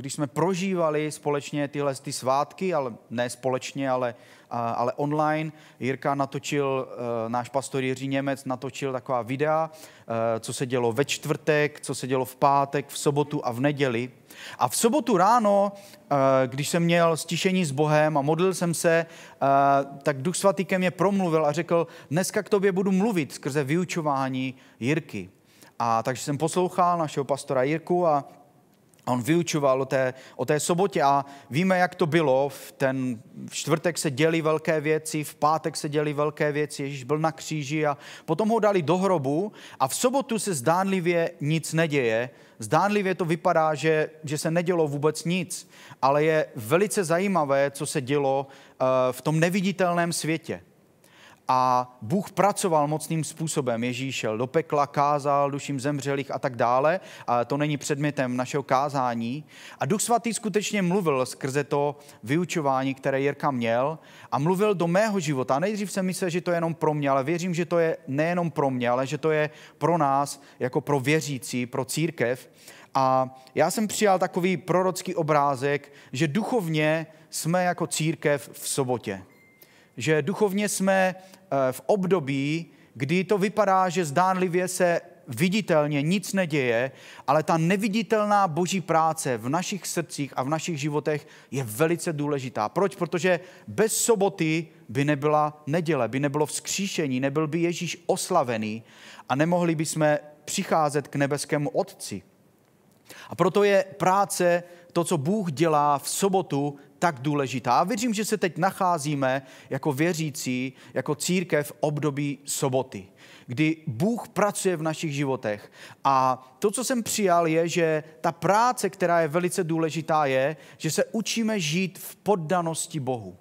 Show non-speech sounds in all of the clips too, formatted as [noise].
když jsme prožívali společně tyhle ty svátky, ale ne společně, ale, ale online, Jirka natočil, e, náš pastor Jiří Němec natočil taková videa, e, co se dělo ve čtvrtek, co se dělo v pátek, v sobotu a v neděli. A v sobotu ráno, e, když jsem měl stišení s Bohem a modlil jsem se, tak Duch Svatý ke mně promluvil a řekl, dneska k tobě budu mluvit skrze vyučování Jirky. A takže jsem poslouchal našeho pastora Jirku a a on vyučoval o té, o té sobotě a víme, jak to bylo. V ten v čtvrtek se děli velké věci, v pátek se děli velké věci, Ježíš byl na kříži a potom ho dali do hrobu a v sobotu se zdánlivě nic neděje. Zdánlivě to vypadá, že, že se nedělo vůbec nic, ale je velice zajímavé, co se dělo eh, v tom neviditelném světě a Bůh pracoval mocným způsobem. Ježíš šel do pekla, kázal duším zemřelých a tak dále. A to není předmětem našeho kázání. A Duch Svatý skutečně mluvil skrze to vyučování, které Jirka měl a mluvil do mého života. nejdřív jsem myslel, že to je jenom pro mě, ale věřím, že to je nejenom pro mě, ale že to je pro nás, jako pro věřící, pro církev. A já jsem přijal takový prorocký obrázek, že duchovně jsme jako církev v sobotě že duchovně jsme Eh, v období, kdy to vypadá, že zdánlivě se viditelně nic neděje, ale ta neviditelná boží práce v našich srdcích a v našich životech je velice důležitá. Proč? Protože bez soboty by nebyla neděle, by nebylo vzkříšení, nebyl by Ježíš oslavený a nemohli jsme přicházet k nebeskému Otci. A proto je práce, to, co Bůh dělá v sobotu, tak důležitá. A věřím, že se teď nacházíme jako věřící, jako církev v období soboty, kdy Bůh pracuje v našich životech. A to, co jsem přijal, je, že ta práce, která je velice důležitá, je, že se učíme žít v poddanosti Bohu.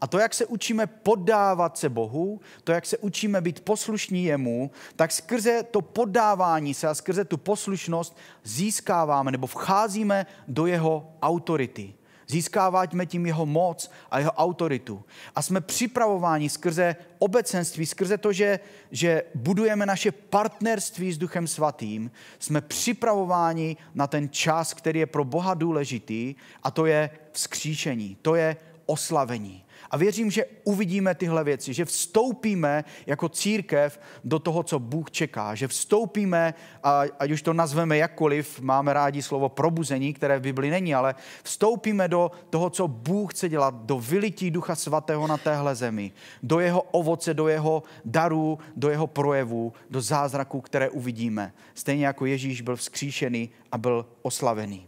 A to, jak se učíme poddávat se Bohu, to, jak se učíme být poslušní jemu, tak skrze to podávání se a skrze tu poslušnost získáváme nebo vcházíme do jeho autority. Získáváme tím jeho moc a jeho autoritu. A jsme připravováni skrze obecenství, skrze to, že, že budujeme naše partnerství s Duchem Svatým. Jsme připravováni na ten čas, který je pro Boha důležitý, a to je vzkříšení, to je oslavení. A věřím, že uvidíme tyhle věci, že vstoupíme jako církev do toho, co Bůh čeká, že vstoupíme, a, ať už to nazveme jakkoliv, máme rádi slovo probuzení, které v Biblii není, ale vstoupíme do toho, co Bůh chce dělat, do vylití Ducha Svatého na téhle zemi, do jeho ovoce, do jeho darů, do jeho projevů, do zázraků, které uvidíme. Stejně jako Ježíš byl vzkříšený a byl oslavený.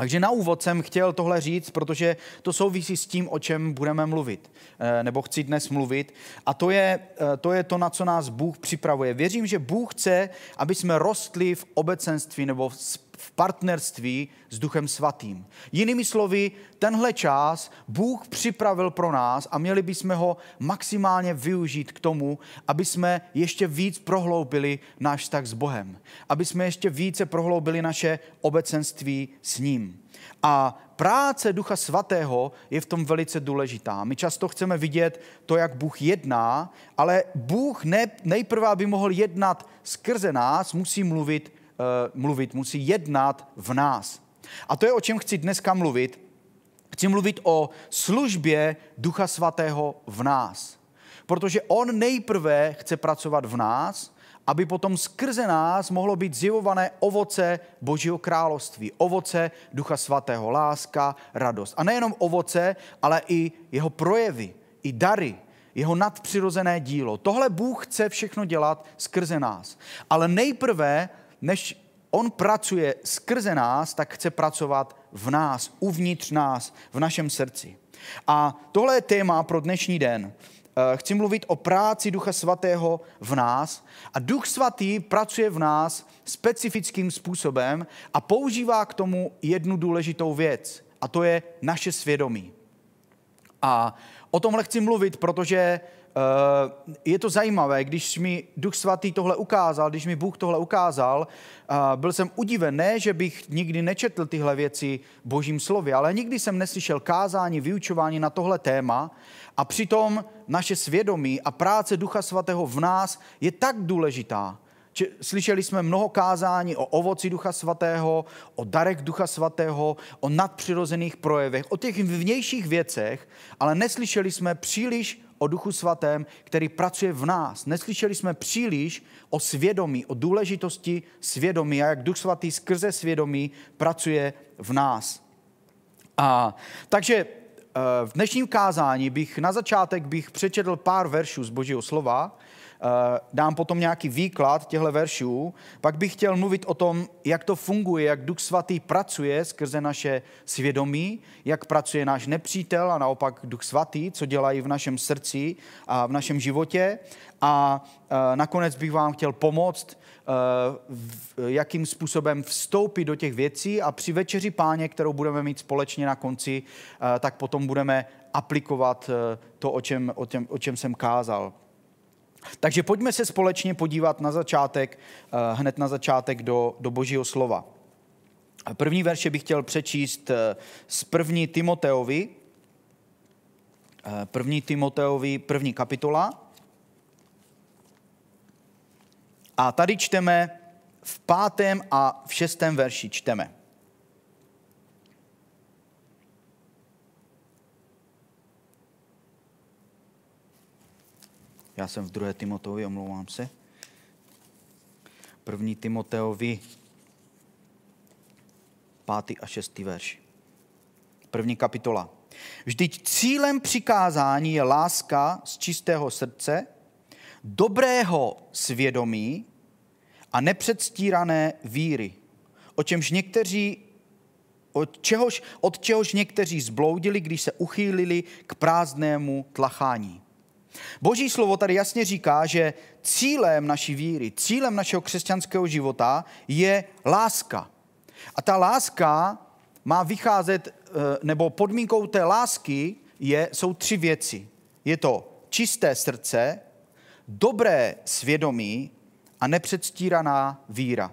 Takže na úvod jsem chtěl tohle říct, protože to souvisí s tím, o čem budeme mluvit, eh, nebo chci dnes mluvit. A to je, eh, to je to, na co nás Bůh připravuje. Věřím, že Bůh chce, aby jsme rostli v obecenství nebo v v partnerství s Duchem Svatým. Jinými slovy, tenhle čas Bůh připravil pro nás a měli bychom ho maximálně využít k tomu, aby jsme ještě víc prohloubili náš vztah s Bohem, aby jsme ještě více prohloubili naše obecenství s ním. A práce Ducha Svatého je v tom velice důležitá. My často chceme vidět to, jak Bůh jedná, ale Bůh ne, nejprve, aby mohl jednat skrze nás, musí mluvit Eh, mluvit, musí jednat v nás. A to je, o čem chci dneska mluvit. Chci mluvit o službě Ducha Svatého v nás. Protože On nejprve chce pracovat v nás, aby potom skrze nás mohlo být zjevované ovoce Božího království, ovoce Ducha Svatého, láska, radost. A nejenom ovoce, ale i jeho projevy, i dary, jeho nadpřirozené dílo. Tohle Bůh chce všechno dělat skrze nás. Ale nejprve než on pracuje skrze nás, tak chce pracovat v nás, uvnitř nás, v našem srdci. A tohle je téma pro dnešní den. Eh, chci mluvit o práci Ducha Svatého v nás. A Duch Svatý pracuje v nás specifickým způsobem a používá k tomu jednu důležitou věc, a to je naše svědomí. A o tomhle chci mluvit, protože Eh, je to zajímavé, když mi Duch Svatý tohle ukázal, když mi Bůh tohle ukázal, eh, byl jsem udiven, ne, že bych nikdy nečetl tyhle věci božím slově, ale nikdy jsem neslyšel kázání, vyučování na tohle téma a přitom naše svědomí a práce Ducha Svatého v nás je tak důležitá, Slyšeli jsme mnoho kázání o ovoci Ducha Svatého, o darech Ducha Svatého, o nadpřirozených projevech, o těch vnějších věcech, ale neslyšeli jsme příliš o Duchu Svatém, který pracuje v nás. Neslyšeli jsme příliš o svědomí, o důležitosti svědomí a jak Duch Svatý skrze svědomí pracuje v nás. A, takže eh, v dnešním kázání bych na začátek bych přečetl pár veršů z Božího slova, Eh, dám potom nějaký výklad těchto veršů, pak bych chtěl mluvit o tom, jak to funguje, jak Duch Svatý pracuje skrze naše svědomí, jak pracuje náš nepřítel a naopak Duch Svatý, co dělají v našem srdci a v našem životě. A eh, nakonec bych vám chtěl pomoct, eh, jakým způsobem vstoupit do těch věcí a při večeři páně, kterou budeme mít společně na konci, tak potom budeme aplikovat to, o čem, o čem, o čem jsem kázal. Takže pojďme se společně podívat na začátek, eh, hned na začátek do, do Božího slova. První verše bych chtěl přečíst eh, z první Timoteovi, eh, první Timoteovi, první kapitola. A tady čteme v pátém a v šestém verši čteme. Já jsem v 2. Timoteovi, omlouvám se. První Timoteovi, 5. a 6. verš. První kapitola. Vždyť cílem přikázání je láska z čistého srdce, dobrého svědomí a nepředstírané víry, o čemž někteří od čehož, od čehož někteří zbloudili, když se uchýlili k prázdnému tlachání. Boží slovo tady jasně říká, že cílem naší víry, cílem našeho křesťanského života je láska. A ta láska má vycházet, eh, nebo podmínkou té lásky je, jsou tři věci. Je to čisté srdce, dobré svědomí a nepředstíraná víra.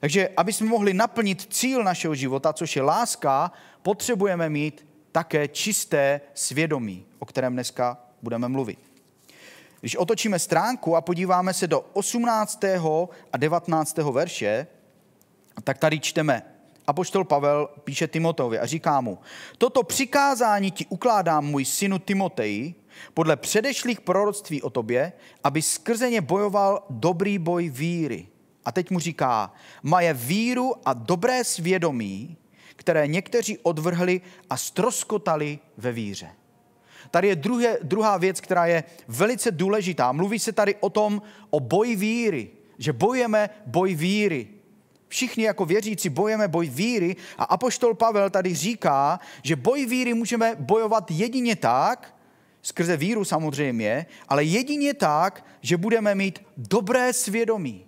Takže, aby jsme mohli naplnit cíl našeho života, což je láska, potřebujeme mít také čisté svědomí, o kterém dneska budeme mluvit. Když otočíme stránku a podíváme se do 18. a 19. verše, tak tady čteme, Apoštol Pavel píše Timotovi a říká mu, toto přikázání ti ukládám, můj synu Timoteji, podle předešlých proroctví o tobě, aby skrze ně bojoval dobrý boj víry. A teď mu říká, maje víru a dobré svědomí, které někteří odvrhli a stroskotali ve víře tady je druhé, druhá věc, která je velice důležitá. Mluví se tady o tom, o boji víry, že bojujeme boj víry. Všichni jako věřící bojujeme boj víry a apoštol Pavel tady říká, že boj víry můžeme bojovat jedině tak, skrze víru samozřejmě, ale jedině tak, že budeme mít dobré svědomí.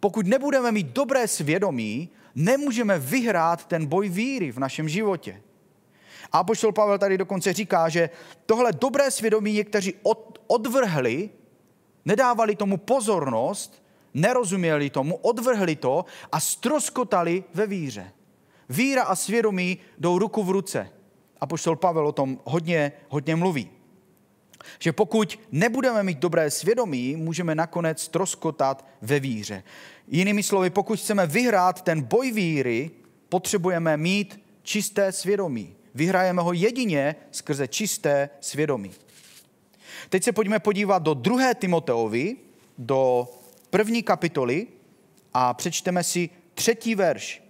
Pokud nebudeme mít dobré svědomí, nemůžeme vyhrát ten boj víry v našem životě. A poštol Pavel tady dokonce říká, že tohle dobré svědomí někteří od, odvrhli, nedávali tomu pozornost, nerozuměli tomu, odvrhli to a stroskotali ve víře. Víra a svědomí jdou ruku v ruce. A poštol Pavel o tom hodně, hodně mluví. Že pokud nebudeme mít dobré svědomí, můžeme nakonec troskotat ve víře. Jinými slovy, pokud chceme vyhrát ten boj víry, potřebujeme mít čisté svědomí. Vyhrajeme ho jedině skrze čisté svědomí. Teď se pojďme podívat do druhé Timoteovi, do první kapitoly a přečteme si třetí verš.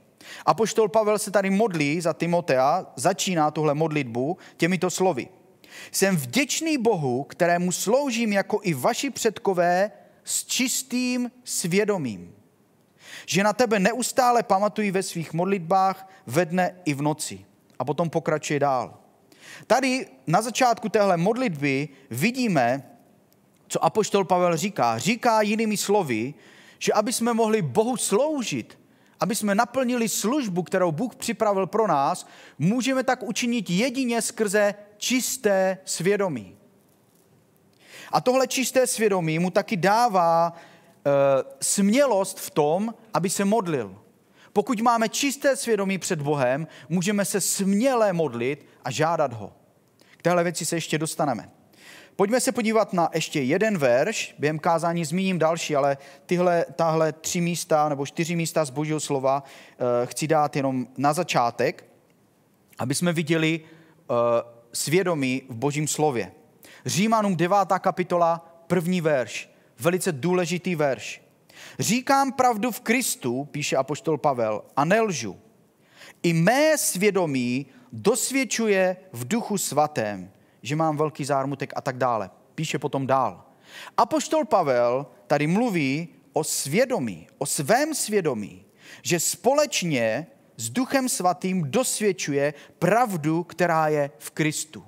A poštol Pavel se tady modlí za Timotea, začíná tuhle modlitbu těmito slovy. Jsem vděčný Bohu, kterému sloužím jako i vaši předkové s čistým svědomím. Že na tebe neustále pamatuji ve svých modlitbách ve dne i v noci a potom pokračuje dál. Tady na začátku téhle modlitby vidíme, co apoštol Pavel říká. Říká jinými slovy, že aby jsme mohli Bohu sloužit, aby jsme naplnili službu, kterou Bůh připravil pro nás, můžeme tak učinit jedině skrze čisté svědomí. A tohle čisté svědomí mu taky dává e, smělost v tom, aby se modlil. Pokud máme čisté svědomí před Bohem, můžeme se směle modlit a žádat ho. K téhle věci se ještě dostaneme. Pojďme se podívat na ještě jeden verš. Během kázání zmíním další, ale tyhle, tahle tři místa nebo čtyři místa z Božího slova eh, chci dát jenom na začátek, aby jsme viděli eh, svědomí v Božím slově. Římanům 9. kapitola, první verš. Velice důležitý verš. Říkám pravdu v Kristu, píše apoštol Pavel, a nelžu. I mé svědomí dosvědčuje v duchu svatém, že mám velký zármutek a tak dále. Píše potom dál. Apoštol Pavel tady mluví o svědomí, o svém svědomí, že společně s Duchem Svatým dosvědčuje pravdu, která je v Kristu.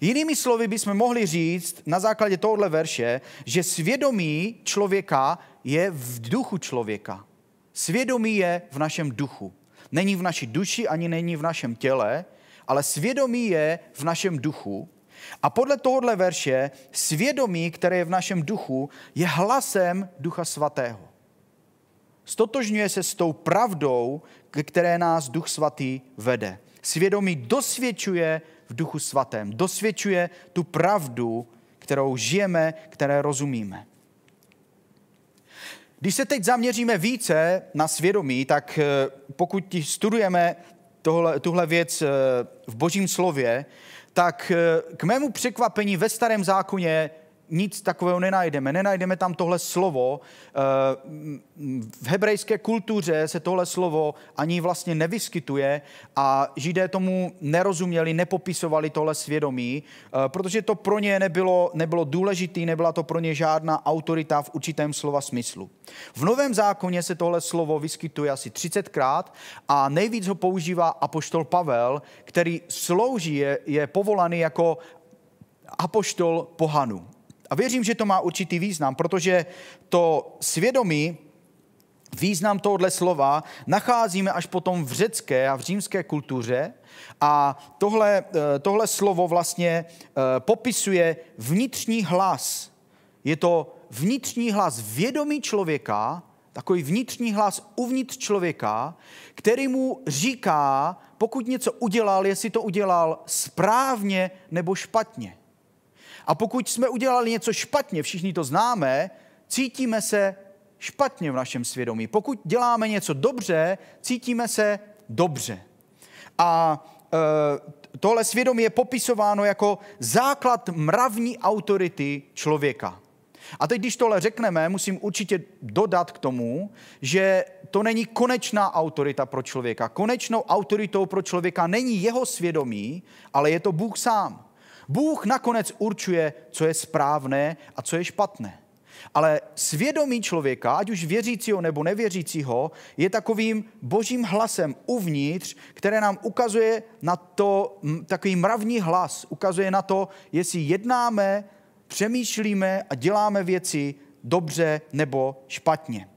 Jinými slovy bychom mohli říct na základě tohohle verše, že svědomí člověka je v duchu člověka. Svědomí je v našem duchu. Není v naší duši ani není v našem těle, ale svědomí je v našem duchu. A podle tohohle verše svědomí, které je v našem duchu, je hlasem Ducha Svatého. Stotožňuje se s tou pravdou, ke které nás Duch Svatý vede. Svědomí dosvědčuje v Duchu Svatém. Dosvědčuje tu pravdu, kterou žijeme, které rozumíme. Když se teď zaměříme více na svědomí, tak eh, pokud studujeme tohle, tuhle věc eh, v Božím slově, tak eh, k mému překvapení ve Starém zákoně nic takového nenajdeme. Nenajdeme tam tohle slovo. Eh, v hebrejské kultuře se tohle slovo ani vlastně nevyskytuje a židé tomu nerozuměli, nepopisovali tohle svědomí, eh, protože to pro ně nebylo, nebylo důležité, nebyla to pro ně žádná autorita v určitém slova smyslu. V Novém zákoně se tohle slovo vyskytuje asi 30krát a nejvíc ho používá apoštol Pavel, který slouží, je, je povolaný jako apoštol pohanu. A věřím, že to má určitý význam, protože to svědomí, význam tohohle slova nacházíme až potom v řecké a v římské kultuře a tohle, eh, tohle slovo vlastně eh, popisuje vnitřní hlas. Je to vnitřní hlas vědomí člověka, takový vnitřní hlas uvnitř člověka, který mu říká, pokud něco udělal, jestli to udělal správně nebo špatně. A pokud jsme udělali něco špatně, všichni to známe, cítíme se špatně v našem svědomí. Pokud děláme něco dobře, cítíme se dobře. A e, tohle svědomí je popisováno jako základ mravní autority člověka. A teď, když tohle řekneme, musím určitě dodat k tomu, že to není konečná autorita pro člověka. Konečnou autoritou pro člověka není jeho svědomí, ale je to Bůh sám. Bůh nakonec určuje, co je správné a co je špatné. Ale svědomí člověka, ať už věřícího nebo nevěřícího, je takovým božím hlasem uvnitř, které nám ukazuje na to, takový mravní hlas, ukazuje na to, jestli jednáme, přemýšlíme a děláme věci dobře nebo špatně.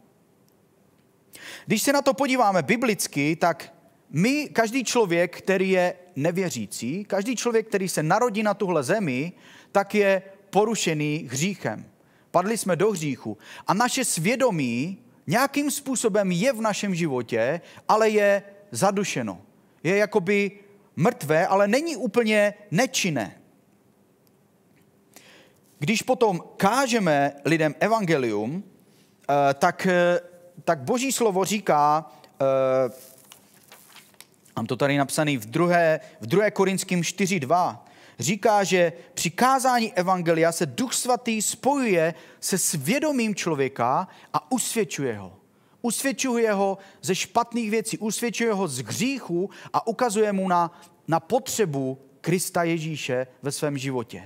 Když se na to podíváme biblicky, tak my, každý člověk, který je nevěřící, každý člověk, který se narodí na tuhle zemi, tak je porušený hříchem. Padli jsme do hříchu. A naše svědomí nějakým způsobem je v našem životě, ale je zadušeno. Je jakoby mrtvé, ale není úplně nečinné. Když potom kážeme lidem evangelium, eh, tak, eh, tak boží slovo říká, eh, mám to tady napsané v 2. V druhé Korinským 4.2, říká, že při kázání Evangelia se Duch Svatý spojuje se svědomím člověka a usvědčuje ho. Usvědčuje ho ze špatných věcí, usvědčuje ho z hříchu a ukazuje mu na, na potřebu Krista Ježíše ve svém životě.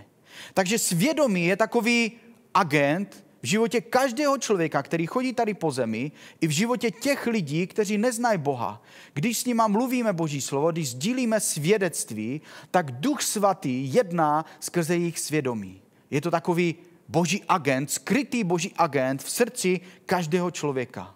Takže svědomí je takový agent, v životě každého člověka, který chodí tady po zemi, i v životě těch lidí, kteří neznají Boha. Když s nima mluvíme Boží slovo, když sdílíme svědectví, tak Duch Svatý jedná skrze jejich svědomí. Je to takový boží agent, skrytý boží agent v srdci každého člověka.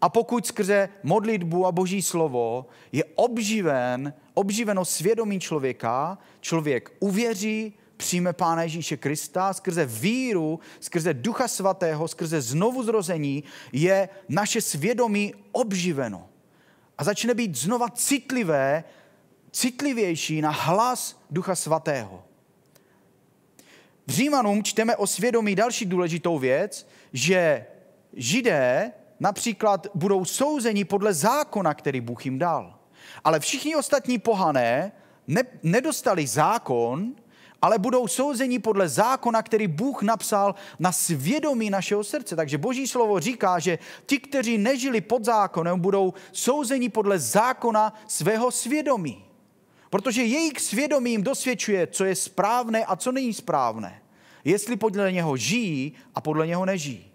A pokud skrze modlitbu a boží slovo je obživen, obživeno svědomí člověka, člověk uvěří, přijme Pána Ježíše Krista, skrze víru, skrze Ducha Svatého, skrze znovuzrození, je naše svědomí obživeno. A začne být znova citlivé, citlivější na hlas Ducha Svatého. V Římanům čteme o svědomí další důležitou věc, že židé například budou souzeni podle zákona, který Bůh jim dal. Ale všichni ostatní pohané ne, nedostali zákon, ale budou souzeni podle zákona, který Bůh napsal na svědomí našeho srdce. Takže Boží slovo říká, že ti, kteří nežili pod zákonem, budou souzeni podle zákona svého svědomí. Protože jejich svědomí jim dosvědčuje, co je správné a co není správné. Jestli podle něho žijí a podle něho nežijí.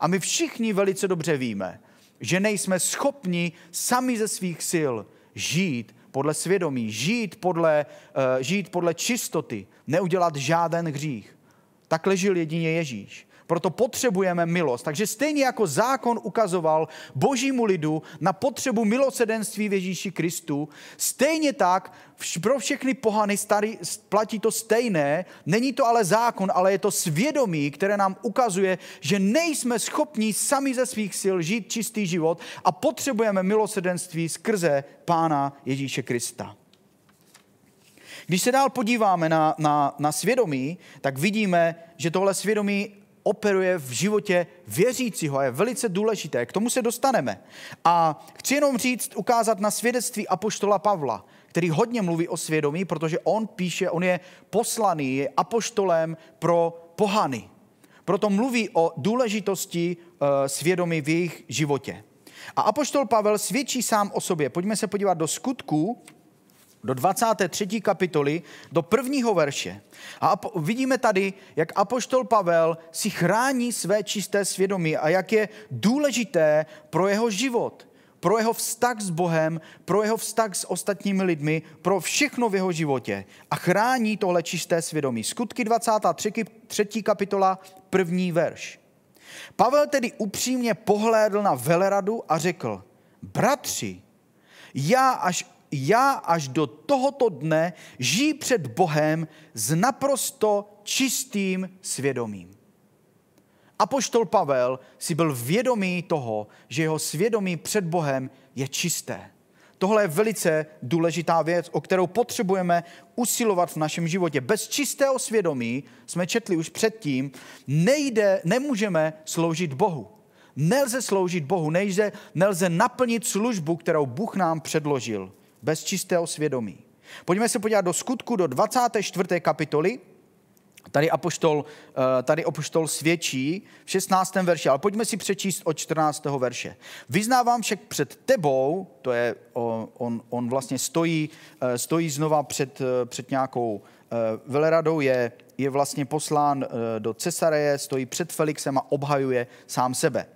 A my všichni velice dobře víme, že nejsme schopni sami ze svých sil žít podle svědomí, žít podle, eh, žít podle čistoty, neudělat žádný hřích. tak ležil jedině Ježíš. Proto potřebujeme milost. Takže stejně jako zákon ukazoval božímu lidu na potřebu milosedenství v Ježíši Kristu, stejně tak pro všechny pohany starý, platí to stejné. Není to ale zákon, ale je to svědomí, které nám ukazuje, že nejsme schopni sami ze svých sil žít čistý život a potřebujeme milosedenství skrze Pána Ježíše Krista. Když se dál podíváme na, na, na svědomí, tak vidíme, že tohle svědomí operuje v životě věřícího a je velice důležité. K tomu se dostaneme. A chci jenom říct, ukázat na svědectví apoštola Pavla, který hodně mluví o svědomí, protože on píše, on je poslaný, je apoštolem pro pohany. Proto mluví o důležitosti eh, svědomí v jejich životě. A apoštol Pavel svědčí sám o sobě. Pojďme se podívat do skutků, do 23. kapitoly, do prvního verše. A vidíme tady, jak apoštol Pavel si chrání své čisté svědomí a jak je důležité pro jeho život, pro jeho vztah s Bohem, pro jeho vztah s ostatními lidmi, pro všechno v jeho životě. A chrání tohle čisté svědomí. Skutky 23. kapitola, první verš. Pavel tedy upřímně pohlédl na veleradu a řekl, bratři, já až já až do tohoto dne žijí před Bohem s naprosto čistým svědomím. Apoštol Pavel si byl vědomý toho, že jeho svědomí před Bohem je čisté. Tohle je velice důležitá věc, o kterou potřebujeme usilovat v našem životě. Bez čistého svědomí, jsme četli už předtím, nejde, nemůžeme sloužit Bohu. Nelze sloužit Bohu, nejde, nelze naplnit službu, kterou Bůh nám předložil bez čistého svědomí. Pojďme se podívat do skutku, do 24. kapitoly. Tady apoštol, eh, tady apoštol svědčí v 16. verši, ale pojďme si přečíst od 14. verše. Vyznávám však před tebou, to je, on, on vlastně stojí, eh, stojí znova před, eh, před nějakou veleradou, je, je vlastně poslán do Cesareje, stojí před Felixem a obhajuje sám sebe.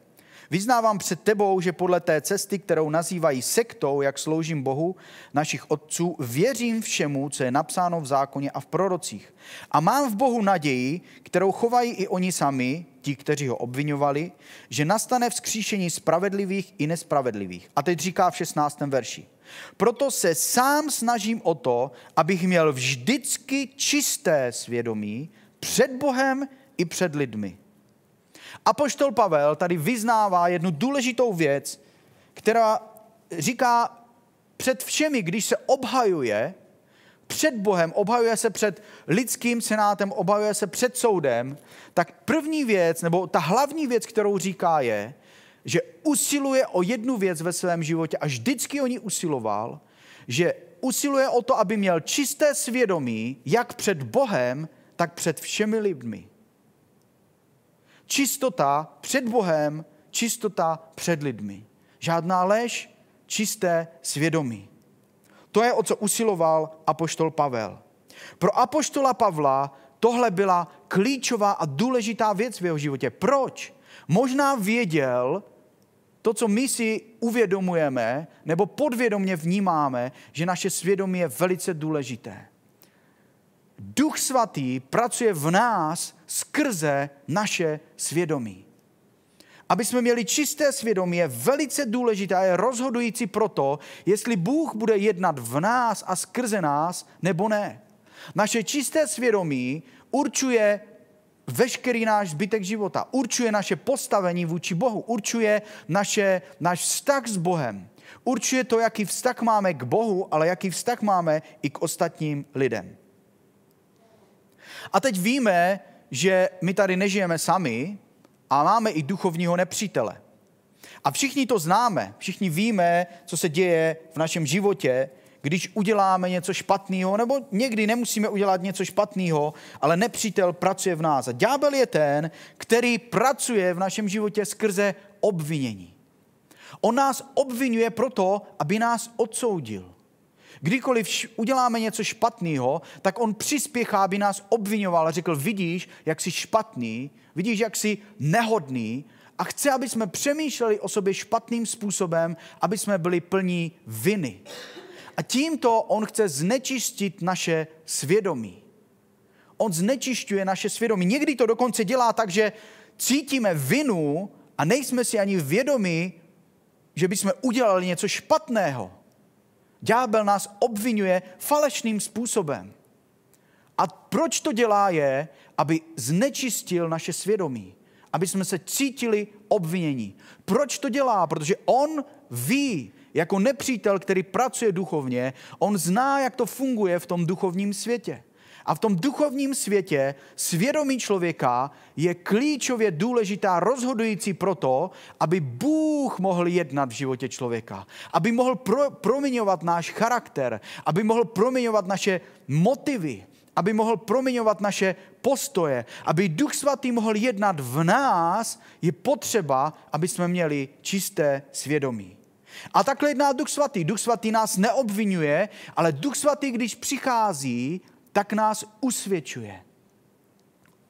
Vyznávám před tebou, že podle té cesty, kterou nazývají sektou, jak sloužím Bohu našich otců, věřím všemu, co je napsáno v zákoně a v prorocích. A mám v Bohu naději, kterou chovají i oni sami, ti, kteří ho obvinovali, že nastane vzkříšení spravedlivých i nespravedlivých. A teď říká v 16. verši. Proto se sám snažím o to, abych měl vždycky čisté svědomí před Bohem i před lidmi. Apoštol Pavel tady vyznává jednu důležitou věc, která říká před všemi, když se obhajuje, před Bohem, obhajuje se před lidským senátem, obhajuje se před soudem, tak první věc, nebo ta hlavní věc, kterou říká je, že usiluje o jednu věc ve svém životě a vždycky o ní usiloval, že usiluje o to, aby měl čisté svědomí, jak před Bohem, tak před všemi lidmi. Čistota před Bohem, čistota před lidmi. Žádná lež, čisté svědomí. To je, o co usiloval apoštol Pavel. Pro apoštola Pavla tohle byla klíčová a důležitá věc v jeho životě. Proč? Možná věděl to, co my si uvědomujeme nebo podvědomně vnímáme, že naše svědomí je velice důležité. Duch Svatý pracuje v nás skrze naše svědomí. Aby jsme měli čisté svědomí, je velice důležité a je rozhodující pro to, jestli Bůh bude jednat v nás a skrze nás nebo ne. Naše čisté svědomí určuje veškerý náš zbytek života, určuje naše postavení vůči Bohu, určuje naše, náš vztah s Bohem, určuje to, jaký vztah máme k Bohu, ale jaký vztah máme i k ostatním lidem. A teď víme, že my tady nežijeme sami a máme i duchovního nepřítele. A všichni to známe, všichni víme, co se děje v našem životě, když uděláme něco špatného, nebo někdy nemusíme udělat něco špatného, ale nepřítel pracuje v nás. A ďábel je ten, který pracuje v našem životě skrze obvinění. On nás obvinuje proto, aby nás odsoudil. Kdykoliv uděláme něco špatného, tak on přispěchá, aby nás obvinoval a řekl, vidíš, jak jsi špatný, vidíš, jak jsi nehodný a chce, aby jsme přemýšleli o sobě špatným způsobem, aby jsme byli plní viny. A tímto on chce znečistit naše svědomí. On znečišťuje naše svědomí. Někdy to dokonce dělá tak, že cítíme vinu a nejsme si ani vědomi, že bychom udělali něco špatného. Ďábel nás obvinuje falešným způsobem. A proč to dělá je, aby znečistil naše svědomí, aby jsme se cítili obvinění. Proč to dělá? Protože on ví, jako nepřítel, který pracuje duchovně, on zná, jak to funguje v tom duchovním světě. A v tom duchovním světě svědomí člověka je klíčově důležitá, rozhodující proto, aby Bůh mohl jednat v životě člověka, aby mohl pro, proměňovat náš charakter, aby mohl proměňovat naše motivy, aby mohl proměňovat naše postoje, aby Duch Svatý mohl jednat v nás, je potřeba, aby jsme měli čisté svědomí. A takhle jedná Duch Svatý. Duch Svatý nás neobvinuje, ale Duch Svatý, když přichází, tak nás usvědčuje.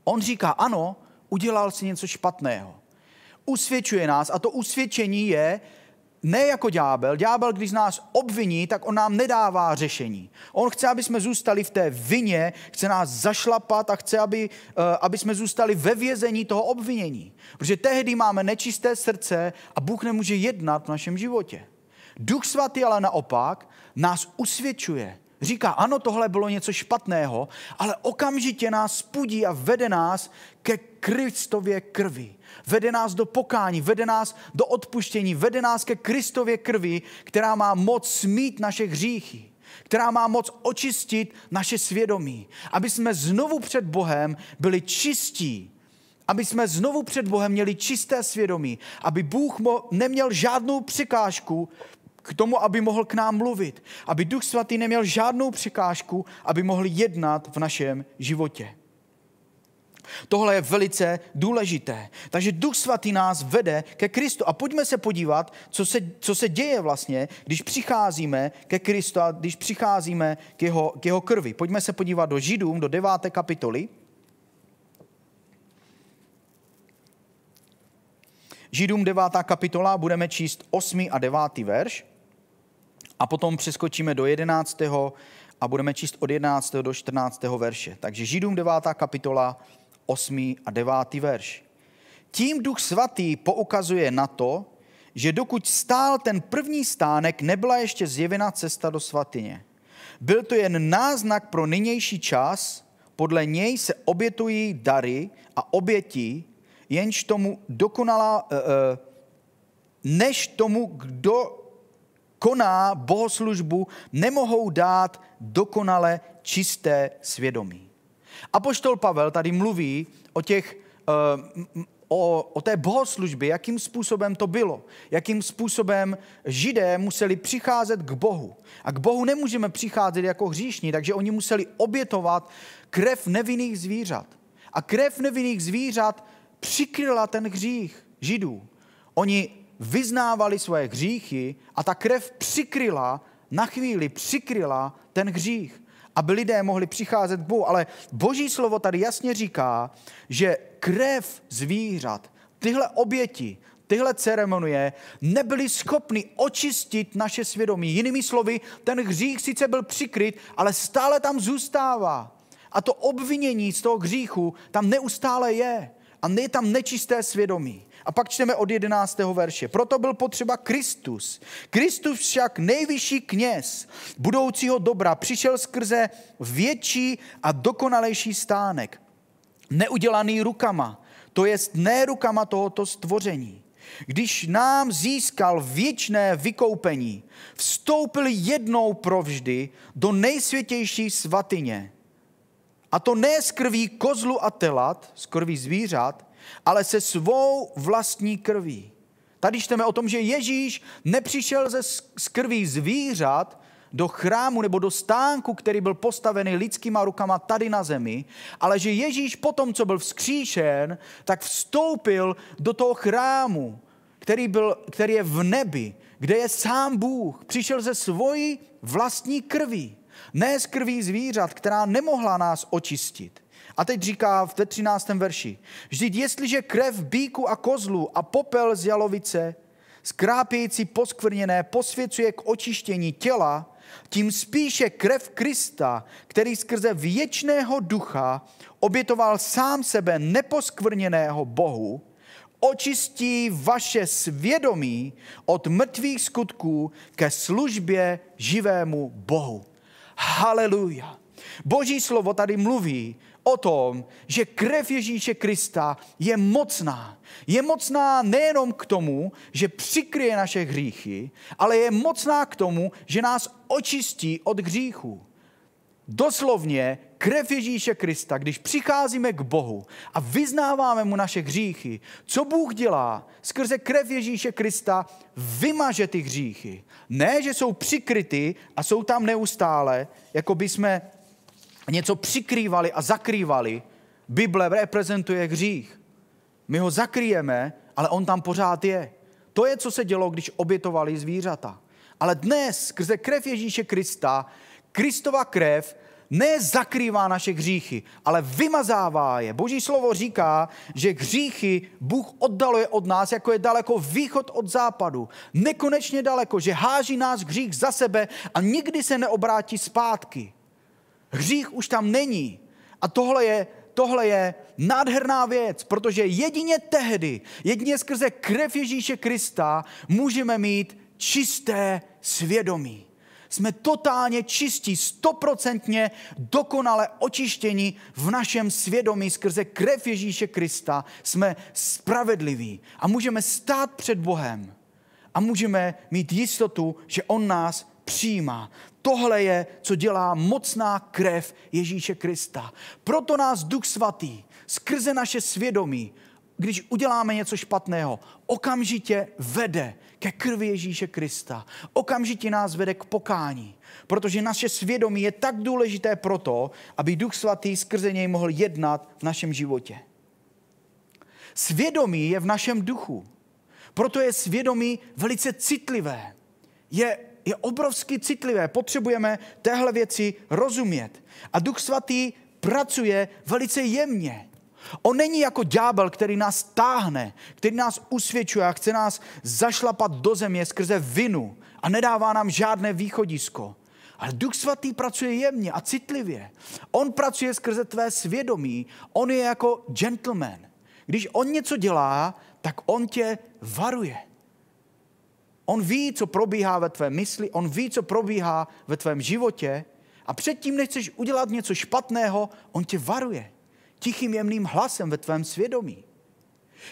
On říká, ano, udělal si něco špatného. Usvědčuje nás a to usvědčení je ne jako ďábel. Ďábel, když nás obviní, tak on nám nedává řešení. On chce, aby jsme zůstali v té vině, chce nás zašlapat a chce, aby, eh, aby jsme zůstali ve vězení toho obvinění. Protože tehdy máme nečisté srdce a Bůh nemůže jednat v našem životě. Duch svatý ale naopak nás usvědčuje. Říká, ano, tohle bylo něco špatného, ale okamžitě nás spudí a vede nás ke Kristově krvi. Vede nás do pokání, vede nás do odpuštění, vede nás ke Kristově krvi, která má moc smít naše hříchy, která má moc očistit naše svědomí, aby jsme znovu před Bohem byli čistí, aby jsme znovu před Bohem měli čisté svědomí, aby Bůh neměl žádnou překážku k tomu, aby mohl k nám mluvit, aby Duch Svatý neměl žádnou překážku, aby mohl jednat v našem životě. Tohle je velice důležité. Takže Duch Svatý nás vede ke Kristu. A pojďme se podívat, co se, co se děje vlastně, když přicházíme ke Kristu a když přicházíme k jeho, k jeho krvi. Pojďme se podívat do Židům, do 9. kapitoly. Židům 9. kapitola, budeme číst 8. a 9. verš. A potom přeskočíme do 11. a budeme číst od 11. do 14. verše. Takže Židům 9. kapitola, 8. a 9. verš. Tím Duch Svatý poukazuje na to, že dokud stál ten první stánek, nebyla ještě zjevena cesta do svatyně. Byl to jen náznak pro nynější čas, podle něj se obětují dary a oběti, jenž tomu dokonala, eh, eh, než tomu, kdo koná bohoslužbu, nemohou dát dokonale čisté svědomí. Apoštol Pavel tady mluví o těch eh, o, o té bohoslužbě, jakým způsobem to bylo, jakým způsobem židé museli přicházet k Bohu. A k Bohu nemůžeme přicházet jako hříšní, takže oni museli obětovat krev nevinných zvířat. A krev nevinných zvířat přikryla ten hřích židů. Oni vyznávali svoje hříchy a ta krev přikryla, na chvíli přikryla ten hřích, aby lidé mohli přicházet k Bohu. Ale boží slovo tady jasně říká, že krev zvířat, tyhle oběti, tyhle ceremonie nebyly schopny očistit naše svědomí. Jinými slovy, ten hřích sice byl přikryt, ale stále tam zůstává. A to obvinění z toho hříchu tam neustále je. A je tam nečisté svědomí. A pak čteme od 11. verše. Proto byl potřeba Kristus. Kristus však nejvyšší kněz budoucího dobra přišel skrze větší a dokonalejší stánek, neudělaný rukama, to jest ne rukama tohoto stvoření. Když nám získal věčné vykoupení, vstoupil jednou provždy do nejsvětější svatyně. A to ne z krví kozlu a telat, z krví zvířat, ale se svou vlastní krví. Tady čteme o tom, že Ježíš nepřišel ze krví zvířat do chrámu nebo do stánku, který byl postavený lidskýma rukama tady na zemi, ale že Ježíš potom, co byl vzkříšen, tak vstoupil do toho chrámu, který, byl, který je v nebi, kde je sám Bůh. Přišel ze svojí vlastní krví, ne z krví zvířat, která nemohla nás očistit a teď říká v 13. verši, vždyť jestliže krev bíku a kozlu a popel z jalovice, skrápějící poskvrněné, posvěcuje k očištění těla, tím spíše krev Krista, který skrze věčného ducha obětoval sám sebe neposkvrněného Bohu, očistí vaše svědomí od mrtvých skutků ke službě živému Bohu. Haleluja. Boží slovo tady mluví o tom, že krev Ježíše Krista je mocná. Je mocná nejenom k tomu, že přikryje naše hříchy, ale je mocná k tomu, že nás očistí od hříchů. Doslovně krev Ježíše Krista, když přicházíme k Bohu a vyznáváme mu naše hříchy, co Bůh dělá? Skrze krev Ježíše Krista vymaže ty hříchy. Ne, že jsou přikryty a jsou tam neustále, jako by jsme něco přikrývali a zakrývali, Bible reprezentuje hřích. My ho zakryjeme, ale on tam pořád je. To je, co se dělo, když obětovali zvířata. Ale dnes, skrze krev Ježíše Krista, Kristova krev ne zakrývá naše hříchy, ale vymazává je. Boží slovo říká, že hříchy Bůh oddaluje od nás, jako je daleko východ od západu. Nekonečně daleko, že háží nás hřích za sebe a nikdy se neobrátí zpátky. Hřích už tam není. A tohle je, tohle je nádherná věc, protože jedině tehdy, jedině skrze krev Ježíše Krista můžeme mít čisté svědomí. Jsme totálně čistí, stoprocentně dokonale očištěni v našem svědomí skrze krev Ježíše Krista. Jsme spravedliví a můžeme stát před Bohem a můžeme mít jistotu, že On nás přijímá. Tohle je, co dělá mocná krev Ježíše Krista. Proto nás Duch Svatý skrze naše svědomí, když uděláme něco špatného, okamžitě vede ke krvi Ježíše Krista. Okamžitě nás vede k pokání, protože naše svědomí je tak důležité proto, aby Duch Svatý skrze něj mohl jednat v našem životě. Svědomí je v našem duchu. Proto je svědomí velice citlivé. Je je obrovsky citlivé. Potřebujeme téhle věci rozumět. A Duch Svatý pracuje velice jemně. On není jako ďábel, který nás táhne, který nás usvědčuje a chce nás zašlapat do země skrze vinu a nedává nám žádné východisko. Ale Duch Svatý pracuje jemně a citlivě. On pracuje skrze tvé svědomí. On je jako gentleman. Když on něco dělá, tak on tě varuje. On ví, co probíhá ve tvé mysli, on ví, co probíhá ve tvém životě a předtím, než chceš udělat něco špatného, on tě varuje tichým jemným hlasem ve tvém svědomí.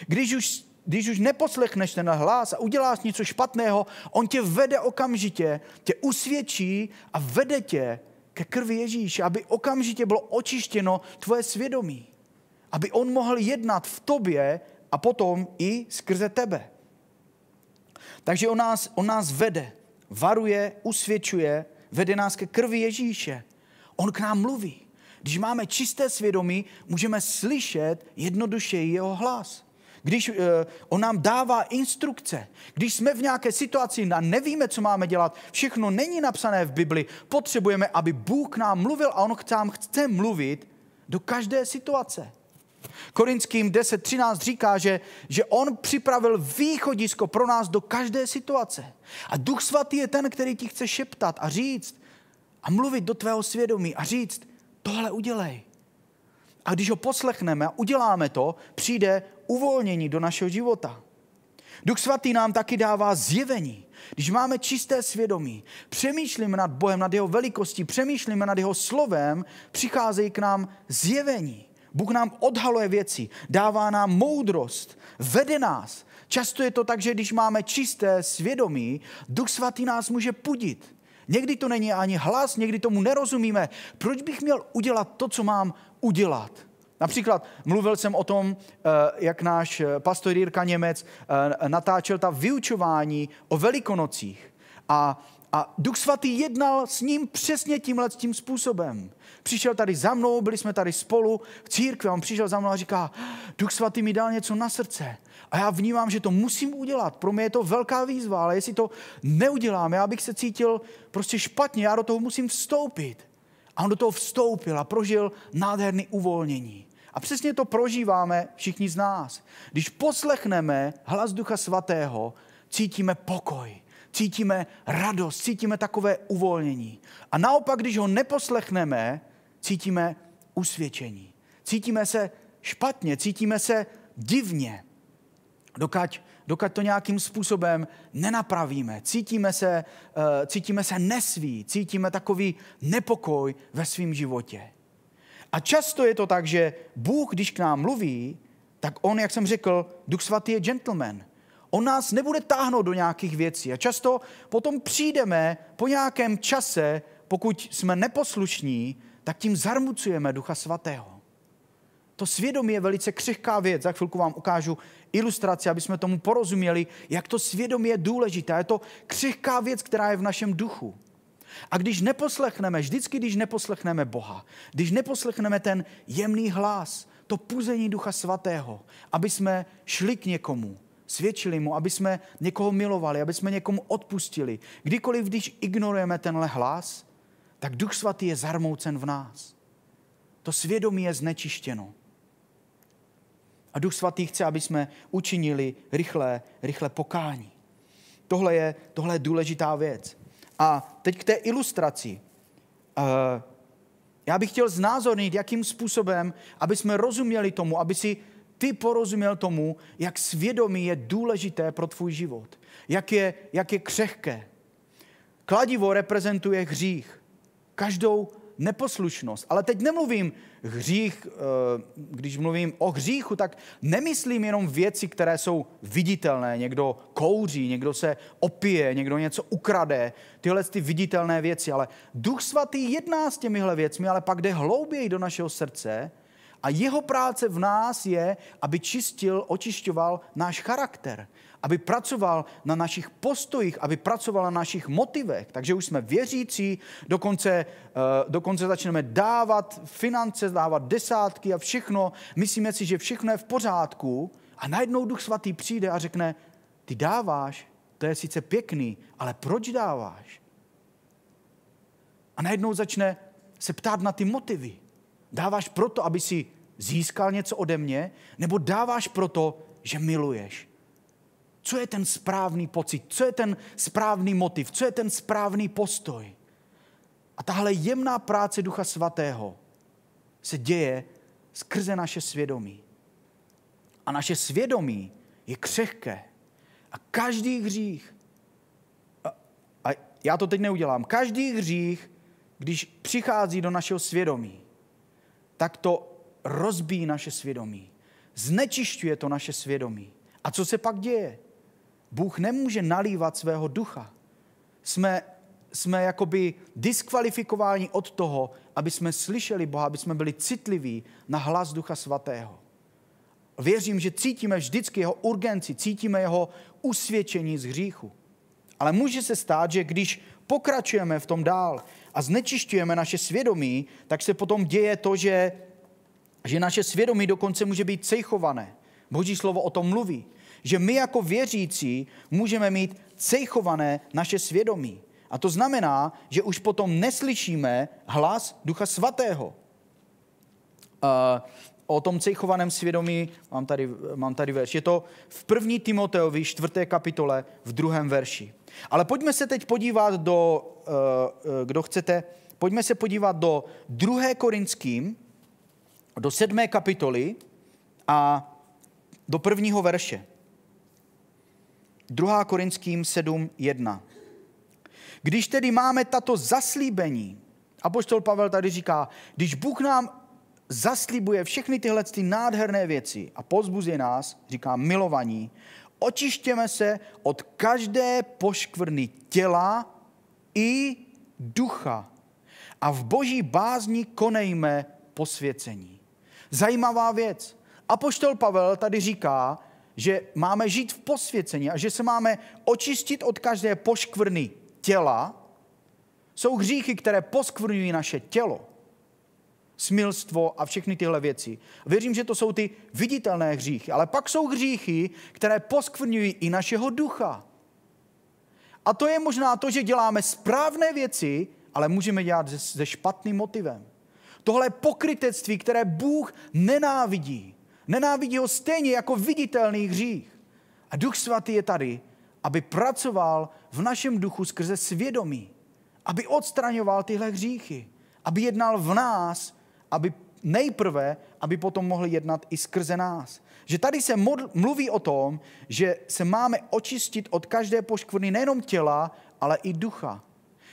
Když už, když už neposlechneš ten hlas a uděláš něco špatného, on tě vede okamžitě, tě usvědčí a vede tě ke krvi Ježíše, aby okamžitě bylo očištěno tvoje svědomí. Aby on mohl jednat v tobě a potom i skrze tebe. Takže on nás, on nás vede, varuje, usvědčuje, vede nás ke krvi Ježíše. On k nám mluví. Když máme čisté svědomí, můžeme slyšet jednodušeji jeho hlas. Když uh, on nám dává instrukce, když jsme v nějaké situaci a nevíme, co máme dělat, všechno není napsané v Bibli, potřebujeme, aby Bůh k nám mluvil a on k nám chce mluvit do každé situace. Korinským 10.13 říká, že, že on připravil východisko pro nás do každé situace. A Duch Svatý je ten, který ti chce šeptat a říct a mluvit do tvého svědomí a říct, tohle udělej. A když ho poslechneme a uděláme to, přijde uvolnění do našeho života. Duch Svatý nám taky dává zjevení. Když máme čisté svědomí, přemýšlíme nad Bohem, nad jeho velikostí, přemýšlíme nad jeho slovem, přicházejí k nám zjevení. Bůh nám odhaluje věci, dává nám moudrost, vede nás. Často je to tak, že když máme čisté svědomí, Duch Svatý nás může pudit. Někdy to není ani hlas, někdy tomu nerozumíme. Proč bych měl udělat to, co mám udělat? Například mluvil jsem o tom, eh, jak náš eh, pastor Jirka Němec eh, natáčel ta vyučování o velikonocích. A a Duch Svatý jednal s ním přesně tímhle tím způsobem. Přišel tady za mnou, byli jsme tady spolu v církvi, on přišel za mnou a říká, Duch Svatý mi dal něco na srdce. A já vnímám, že to musím udělat. Pro mě je to velká výzva, ale jestli to neudělám, já bych se cítil prostě špatně, já do toho musím vstoupit. A on do toho vstoupil a prožil nádherný uvolnění. A přesně to prožíváme všichni z nás. Když poslechneme hlas Ducha Svatého, cítíme pokoj cítíme radost, cítíme takové uvolnění. A naopak, když ho neposlechneme, cítíme usvědčení. Cítíme se špatně, cítíme se divně, dokud, dokud to nějakým způsobem nenapravíme. Cítíme se, eh, cítíme se nesví, cítíme takový nepokoj ve svém životě. A často je to tak, že Bůh, když k nám mluví, tak on, jak jsem řekl, Duch Svatý je gentleman on nás nebude táhnout do nějakých věcí. A často potom přijdeme po nějakém čase, pokud jsme neposlušní, tak tím zarmucujeme Ducha Svatého. To svědomí je velice křehká věc. Za chvilku vám ukážu ilustraci, aby jsme tomu porozuměli, jak to svědomí je důležité. Je to křehká věc, která je v našem duchu. A když neposlechneme, vždycky když neposlechneme Boha, když neposlechneme ten jemný hlas, to puzení Ducha Svatého, aby jsme šli k někomu, svědčili mu, aby jsme někoho milovali, aby jsme někomu odpustili. Kdykoliv, když ignorujeme tenhle hlas, tak Duch Svatý je zarmoucen v nás. To svědomí je znečištěno. A Duch Svatý chce, aby jsme učinili rychlé, rychlé pokání. Tohle je, tohle je důležitá věc. A teď k té ilustraci. Eh, já bych chtěl znázornit, jakým způsobem, aby jsme rozuměli tomu, aby si ty porozuměl tomu, jak svědomí je důležité pro tvůj život, jak je, jak je křehké. Kladivo reprezentuje hřích, každou neposlušnost. Ale teď nemluvím hřích, eh, když mluvím o hříchu, tak nemyslím jenom věci, které jsou viditelné. Někdo kouří, někdo se opije, někdo něco ukrade, tyhle ty viditelné věci. Ale Duch Svatý jedná s těmihle věcmi, ale pak jde hlouběji do našeho srdce – a jeho práce v nás je, aby čistil, očišťoval náš charakter, aby pracoval na našich postojích, aby pracoval na našich motivech. Takže už jsme věřící, dokonce, eh, dokonce začneme dávat finance, dávat desátky a všechno. Myslíme si, že všechno je v pořádku a najednou Duch Svatý přijde a řekne, ty dáváš, to je sice pěkný, ale proč dáváš? A najednou začne se ptát na ty motivy. Dáváš proto, aby si získal něco ode mě, nebo dáváš proto, že miluješ? Co je ten správný pocit? Co je ten správný motiv? Co je ten správný postoj? A tahle jemná práce Ducha Svatého se děje skrze naše svědomí. A naše svědomí je křehké. A každý hřích, a, a já to teď neudělám, každý hřích, když přichází do našeho svědomí, tak to rozbíjí naše svědomí. Znečišťuje to naše svědomí. A co se pak děje? Bůh nemůže nalívat svého ducha. Jsme, jsme jakoby diskvalifikováni od toho, aby jsme slyšeli Boha, aby jsme byli citliví na hlas Ducha Svatého. Věřím, že cítíme vždycky jeho urgenci, cítíme jeho usvědčení z hříchu. Ale může se stát, že když pokračujeme v tom dál, a znečišťujeme naše svědomí, tak se potom děje to, že, že naše svědomí dokonce může být cejchované. Boží slovo o tom mluví. Že my jako věřící můžeme mít cejchované naše svědomí. A to znamená, že už potom neslyšíme hlas Ducha Svatého. Uh, o tom cejchovaném svědomí, mám tady, mám tady verš, je to v 1. Timoteovi 4. kapitole v 2. verši. Ale pojďme se teď podívat do, eh, eh, kdo chcete, pojďme se podívat do 2. Korinským, do 7. kapitoly a do prvního verše. 2. Korinským 7.1. Když tedy máme tato zaslíbení, a poštol Pavel tady říká, když Bůh nám zaslíbuje všechny tyhle ty nádherné věci a pozbuzuje nás, říká milovaní, očištěme se od každé poškvrny těla i ducha a v boží bázni konejme posvěcení. Zajímavá věc. Apoštol Pavel tady říká, že máme žít v posvěcení a že se máme očistit od každé poškvrny těla. Jsou hříchy, které poskvrňují naše tělo smilstvo a všechny tyhle věci. Věřím, že to jsou ty viditelné hříchy, ale pak jsou hříchy, které poskvrňují i našeho ducha. A to je možná to, že děláme správné věci, ale můžeme dělat se, špatným motivem. Tohle je pokrytectví, které Bůh nenávidí. Nenávidí ho stejně jako viditelný hřích. A Duch Svatý je tady, aby pracoval v našem duchu skrze svědomí, aby odstraňoval tyhle hříchy, aby jednal v nás aby nejprve, aby potom mohli jednat i skrze nás. Že tady se mluví o tom, že se máme očistit od každé poškvrny nejenom těla, ale i ducha.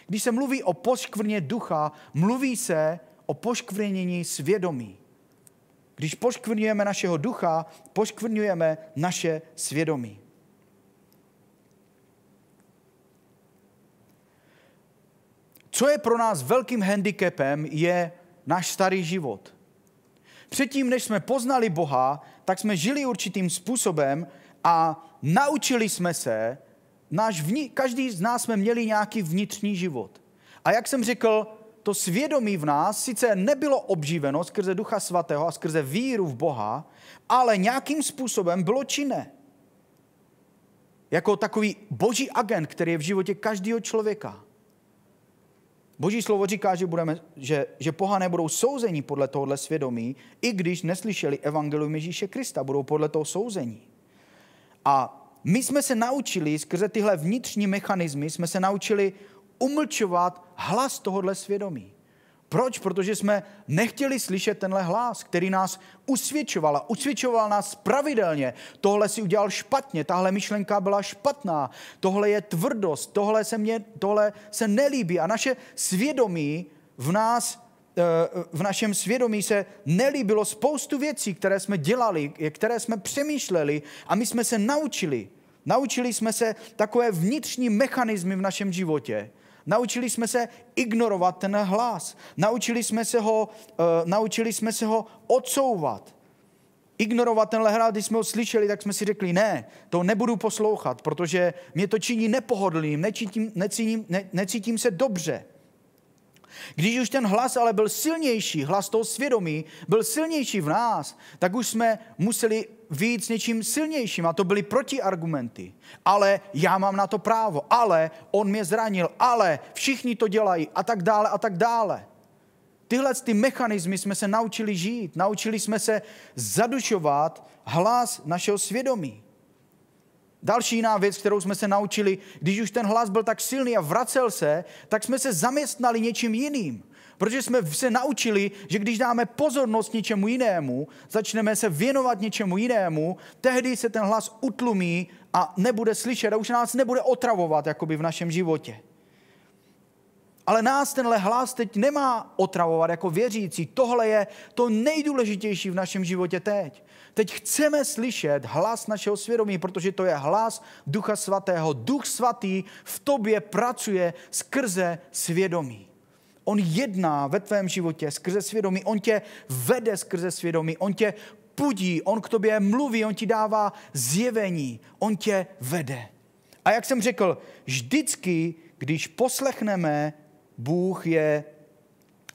Když se mluví o poškvrně ducha, mluví se o poškvrnění svědomí. Když poškvrňujeme našeho ducha, poškvrňujeme naše svědomí. Co je pro nás velkým handicapem, je náš starý život. Předtím, než jsme poznali Boha, tak jsme žili určitým způsobem a naučili jsme se, náš vní, každý z nás jsme měli nějaký vnitřní život. A jak jsem řekl, to svědomí v nás sice nebylo obživeno skrze Ducha Svatého a skrze víru v Boha, ale nějakým způsobem bylo činné. Jako takový boží agent, který je v životě každého člověka. Boží slovo říká, že, budeme, že, že pohané budou souzeni podle tohohle svědomí, i když neslyšeli evangelium Ježíše Krista, budou podle toho souzení. A my jsme se naučili skrze tyhle vnitřní mechanismy, jsme se naučili umlčovat hlas tohohle svědomí. Proč? Protože jsme nechtěli slyšet tenhle hlas, který nás usvědčoval a usvědčoval nás pravidelně. Tohle si udělal špatně, tahle myšlenka byla špatná, tohle je tvrdost, tohle se, mě, tohle se nelíbí. A naše svědomí v nás eh, v našem svědomí se nelíbilo spoustu věcí, které jsme dělali, které jsme přemýšleli a my jsme se naučili. Naučili jsme se takové vnitřní mechanismy v našem životě, Naučili jsme se ignorovat ten hlas. Naučili jsme se ho, uh, naučili jsme se ho odsouvat. Ignorovat tenhle hlas, když jsme ho slyšeli, tak jsme si řekli, ne, to nebudu poslouchat, protože mě to činí nepohodlným, necítím, necítím, ne, necítím se dobře. Když už ten hlas ale byl silnější, hlas toho svědomí, byl silnější v nás, tak už jsme museli víc něčím silnějším a to byly protiargumenty. Ale já mám na to právo, ale on mě zranil, ale všichni to dělají a tak dále a tak dále. Tyhle ty mechanismy jsme se naučili žít, naučili jsme se zadušovat hlas našeho svědomí. Další jiná věc, kterou jsme se naučili, když už ten hlas byl tak silný a vracel se, tak jsme se zaměstnali něčím jiným. Protože jsme se naučili, že když dáme pozornost něčemu jinému, začneme se věnovat něčemu jinému, tehdy se ten hlas utlumí a nebude slyšet a už nás nebude otravovat jakoby v našem životě. Ale nás tenhle hlas teď nemá otravovat jako věřící. Tohle je to nejdůležitější v našem životě teď. Teď chceme slyšet hlas našeho svědomí, protože to je hlas Ducha Svatého. Duch Svatý v tobě pracuje skrze svědomí. On jedná ve tvém životě skrze svědomí, on tě vede skrze svědomí, on tě pudí, on k tobě mluví, on ti dává zjevení, on tě vede. A jak jsem řekl, vždycky, když poslechneme, Bůh je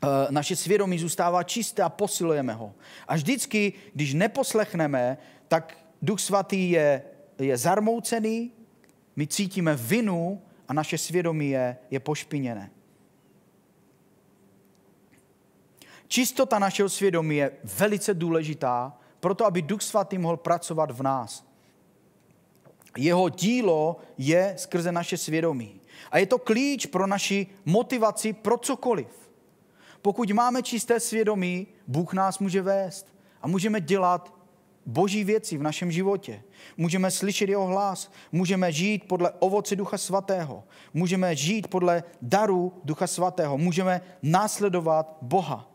Eh, naše svědomí zůstává čisté a posilujeme ho. A vždycky, když neposlechneme, tak Duch Svatý je, je zarmoucený, my cítíme vinu a naše svědomí je, je pošpiněné. Čistota našeho svědomí je velice důležitá, proto aby Duch Svatý mohl pracovat v nás. Jeho dílo je skrze naše svědomí. A je to klíč pro naši motivaci pro cokoliv pokud máme čisté svědomí, Bůh nás může vést a můžeme dělat boží věci v našem životě. Můžeme slyšet jeho hlas, můžeme žít podle ovoce Ducha Svatého, můžeme žít podle daru Ducha Svatého, můžeme následovat Boha.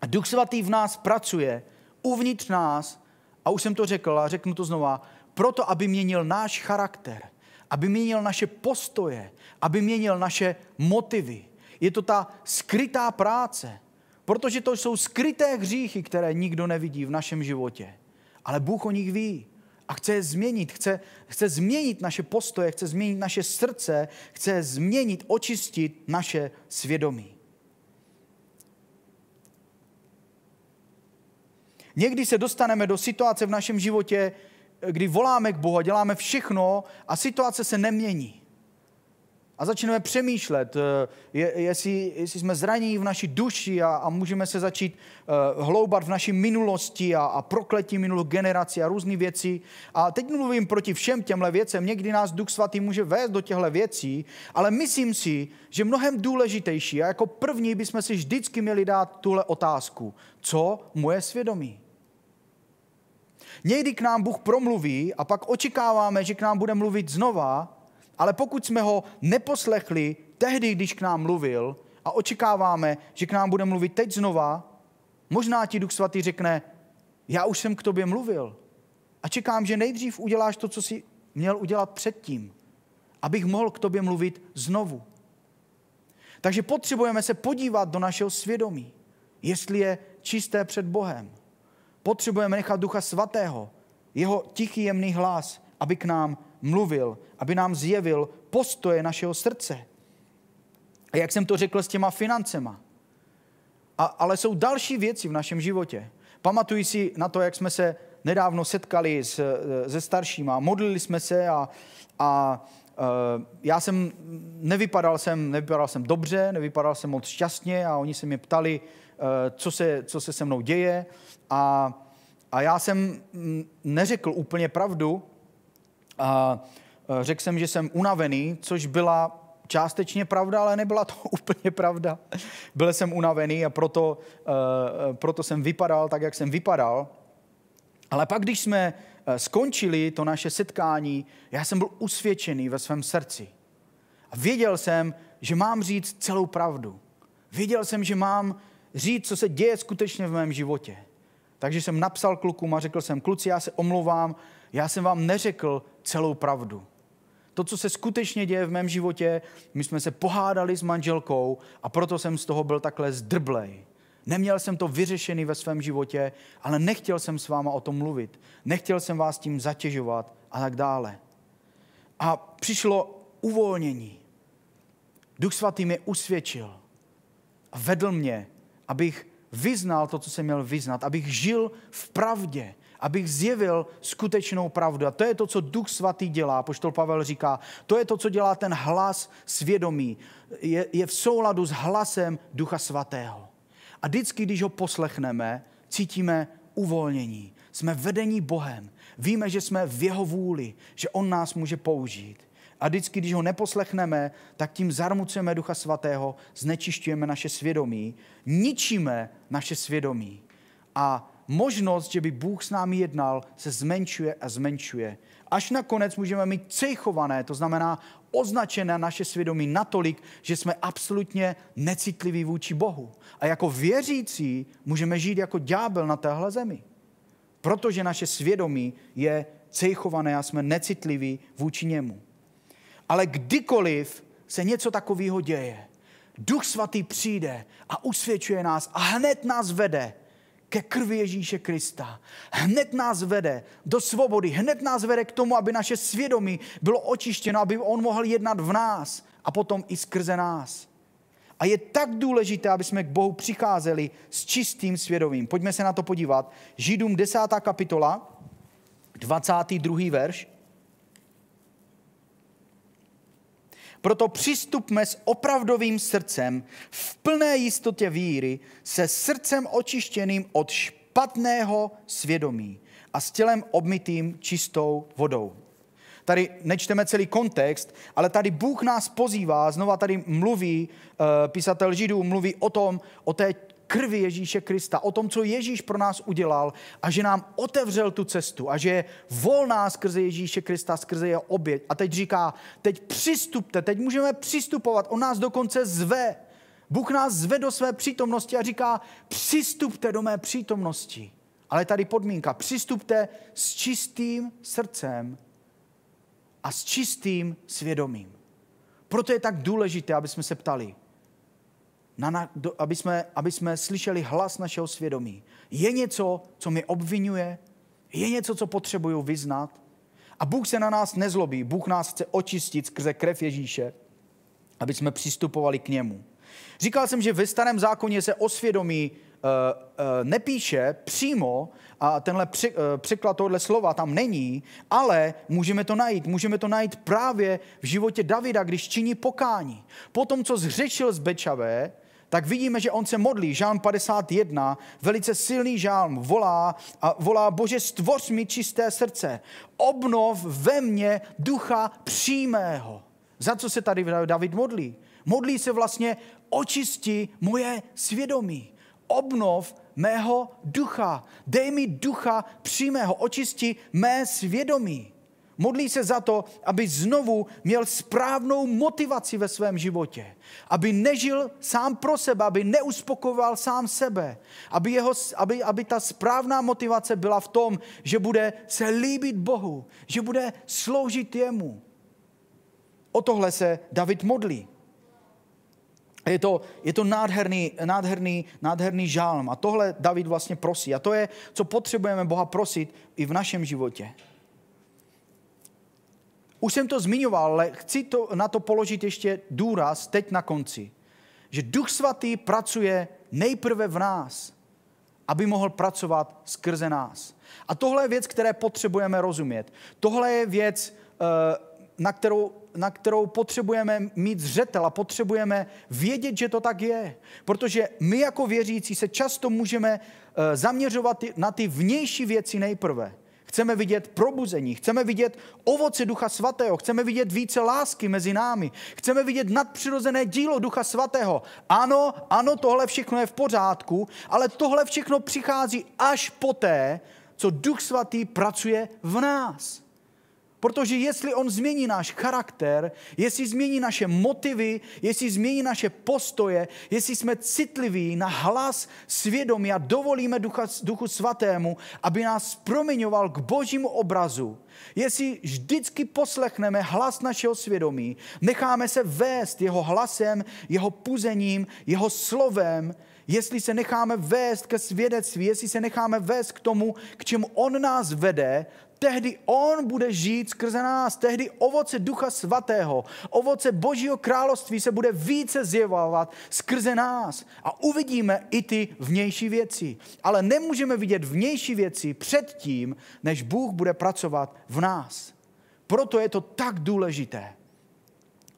A Duch Svatý v nás pracuje, uvnitř nás, a už jsem to řekl a řeknu to znova, proto, aby měnil náš charakter, aby měnil naše postoje, aby měnil naše motivy. Je to ta skrytá práce, protože to jsou skryté hříchy, které nikdo nevidí v našem životě. Ale Bůh o nich ví a chce je změnit. Chce, chce změnit naše postoje, chce změnit naše srdce, chce změnit, očistit naše svědomí. Někdy se dostaneme do situace v našem životě, kdy voláme k Bohu, děláme všechno a situace se nemění a začneme přemýšlet, eh, je, jestli, jestli jsme zranění v naší duši a, a můžeme se začít uh, hloubat v naší minulosti a, a prokletí minulou generaci a různé věci. A teď mluvím proti všem těmhle věcem. Někdy nás Duch Svatý může vést do těchto věcí, ale myslím si, že mnohem důležitější a jako první bychom si vždycky měli dát tuhle otázku. Co moje svědomí? Někdy k nám Bůh promluví a pak očekáváme, že k nám bude mluvit znova, ale pokud jsme ho neposlechli tehdy, když k nám mluvil a očekáváme, že k nám bude mluvit teď znova, možná ti Duch Svatý řekne, já už jsem k tobě mluvil a čekám, že nejdřív uděláš to, co jsi měl udělat předtím, abych mohl k tobě mluvit znovu. Takže potřebujeme se podívat do našeho svědomí, jestli je čisté před Bohem. Potřebujeme nechat Ducha Svatého, jeho tichý jemný hlas, aby k nám mluvil, aby nám zjevil postoje našeho srdce. A jak jsem to řekl s těma financema. A, ale jsou další věci v našem životě. Pamatuji si na to, jak jsme se nedávno setkali s, se staršíma, modlili jsme se a, a e, já jsem nevypadal, jsem, nevypadal jsem dobře, nevypadal jsem moc šťastně a oni se mě ptali, e, co se, co se se mnou děje a, a já jsem mm, neřekl úplně pravdu a e, řekl jsem, že jsem unavený, což byla částečně pravda, ale nebyla to [laughs] úplně pravda. Byl jsem unavený a proto, e, e, proto jsem vypadal tak, jak jsem vypadal. Ale pak, když jsme skončili to naše setkání, já jsem byl usvědčený ve svém srdci. A věděl jsem, že mám říct celou pravdu. Věděl jsem, že mám říct, co se děje skutečně v mém životě. Takže jsem napsal klukům a řekl jsem, kluci, já se omlouvám, já jsem vám neřekl, celou pravdu. To, co se skutečně děje v mém životě, my jsme se pohádali s manželkou a proto jsem z toho byl takhle zdrblej. Neměl jsem to vyřešený ve svém životě, ale nechtěl jsem s váma o tom mluvit. Nechtěl jsem vás tím zatěžovat a tak dále. A přišlo uvolnění. Duch svatý mě usvědčil a vedl mě, abych vyznal to, co jsem měl vyznat, abych žil v pravdě, abych zjevil skutečnou pravdu. A to je to, co Duch Svatý dělá, poštol Pavel říká. To je to, co dělá ten hlas svědomí. Je, je v souladu s hlasem Ducha Svatého. A vždycky, když ho poslechneme, cítíme uvolnění. Jsme vedení Bohem. Víme, že jsme v jeho vůli, že on nás může použít. A vždycky, když ho neposlechneme, tak tím zarmucujeme Ducha Svatého, znečišťujeme naše svědomí, ničíme naše svědomí. A možnost, že by Bůh s námi jednal, se zmenšuje a zmenšuje. Až nakonec můžeme mít cejchované, to znamená označené naše svědomí natolik, že jsme absolutně necitliví vůči Bohu. A jako věřící můžeme žít jako ďábel na téhle zemi. Protože naše svědomí je cejchované a jsme necitliví vůči němu. Ale kdykoliv se něco takového děje, Duch Svatý přijde a usvědčuje nás a hned nás vede ke krvi Ježíše Krista. Hned nás vede do svobody, hned nás vede k tomu, aby naše svědomí bylo očištěno, aby on mohl jednat v nás a potom i skrze nás. A je tak důležité, aby jsme k Bohu přicházeli s čistým svědomím. Pojďme se na to podívat. Židům 10. kapitola, 22. verš. Proto přistupme s opravdovým srdcem v plné jistotě víry, se srdcem očištěným od špatného svědomí a s tělem obmitým čistou vodou. Tady nečteme celý kontext, ale tady Bůh nás pozývá, znova tady mluví, eh, písatel Židů mluví o tom, o té krvi Ježíše Krista, o tom, co Ježíš pro nás udělal a že nám otevřel tu cestu a že je volná skrze Ježíše Krista, skrze jeho oběť. A teď říká, teď přistupte, teď můžeme přistupovat, on nás dokonce zve. Bůh nás zve do své přítomnosti a říká, přistupte do mé přítomnosti. Ale tady podmínka, přistupte s čistým srdcem a s čistým svědomím. Proto je tak důležité, aby jsme se ptali, na, na, do, aby, jsme, aby jsme slyšeli hlas našeho svědomí. Je něco, co mi obvinuje, je něco, co potřebuju vyznat. A Bůh se na nás nezlobí. Bůh nás chce očistit skrze krev Ježíše, aby jsme přistupovali k němu. Říkal jsem, že ve starém zákoně se o svědomí eh, eh, nepíše přímo, a tenhle eh, překlad tohle slova tam není, ale můžeme to najít. Můžeme to najít právě v životě Davida, když činí pokání. potom co zřešil z Bečavé, tak vidíme, že on se modlí. Žálm 51, velice silný žálm, volá a volá, Bože, stvoř mi čisté srdce, obnov ve mně ducha přímého. Za co se tady David modlí? Modlí se vlastně očisti moje svědomí, obnov mého ducha, dej mi ducha přímého, očisti mé svědomí. Modlí se za to, aby znovu měl správnou motivaci ve svém životě. Aby nežil sám pro sebe, aby neuspokoval sám sebe. Aby, jeho, aby, aby ta správná motivace byla v tom, že bude se líbit Bohu, že bude sloužit jemu. O tohle se David modlí. Je to, je to nádherný, nádherný, nádherný žálm. A tohle David vlastně prosí. A to je, co potřebujeme Boha prosit i v našem životě. Už jsem to zmiňoval, ale chci to, na to položit ještě důraz teď na konci. Že Duch Svatý pracuje nejprve v nás, aby mohl pracovat skrze nás. A tohle je věc, které potřebujeme rozumět. Tohle je věc, eh, na kterou, na kterou potřebujeme mít zřetel a potřebujeme vědět, že to tak je. Protože my jako věřící se často můžeme eh, zaměřovat na ty vnější věci nejprve. Chceme vidět probuzení, chceme vidět ovoce Ducha Svatého, chceme vidět více lásky mezi námi, chceme vidět nadpřirozené dílo Ducha Svatého. Ano, ano, tohle všechno je v pořádku, ale tohle všechno přichází až poté, co Duch Svatý pracuje v nás. Protože jestli on změní náš charakter, jestli změní naše motivy, jestli změní naše postoje, jestli jsme citliví na hlas svědomí a dovolíme Ducha, Duchu Svatému, aby nás proměňoval k božímu obrazu, jestli vždycky poslechneme hlas našeho svědomí, necháme se vést jeho hlasem, jeho puzením, jeho slovem, jestli se necháme vést ke svědectví, jestli se necháme vést k tomu, k čemu on nás vede, Tehdy on bude žít skrze nás, tehdy ovoce Ducha Svatého, ovoce Božího království se bude více zjevovat skrze nás a uvidíme i ty vnější věci. Ale nemůžeme vidět vnější věci před tím, než Bůh bude pracovat v nás. Proto je to tak důležité,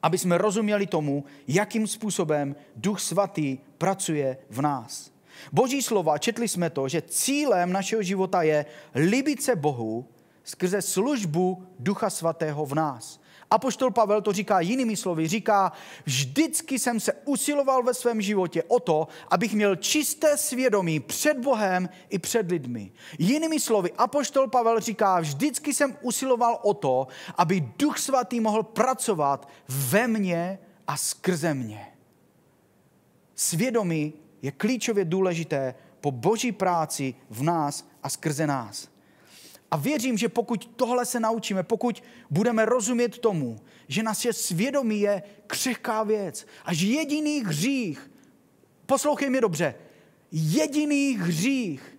aby jsme rozuměli tomu, jakým způsobem Duch Svatý pracuje v nás. Boží slova, četli jsme to, že cílem našeho života je libit se Bohu skrze službu Ducha Svatého v nás. Apoštol Pavel to říká jinými slovy, říká, vždycky jsem se usiloval ve svém životě o to, abych měl čisté svědomí před Bohem i před lidmi. Jinými slovy, Apoštol Pavel říká, vždycky jsem usiloval o to, aby Duch Svatý mohl pracovat ve mně a skrze mě. Svědomí je klíčově důležité po boží práci v nás a skrze nás. A věřím, že pokud tohle se naučíme, pokud budeme rozumět tomu, že naše svědomí je křehká věc a že jediný hřích, poslouchej mi dobře, jediný hřích,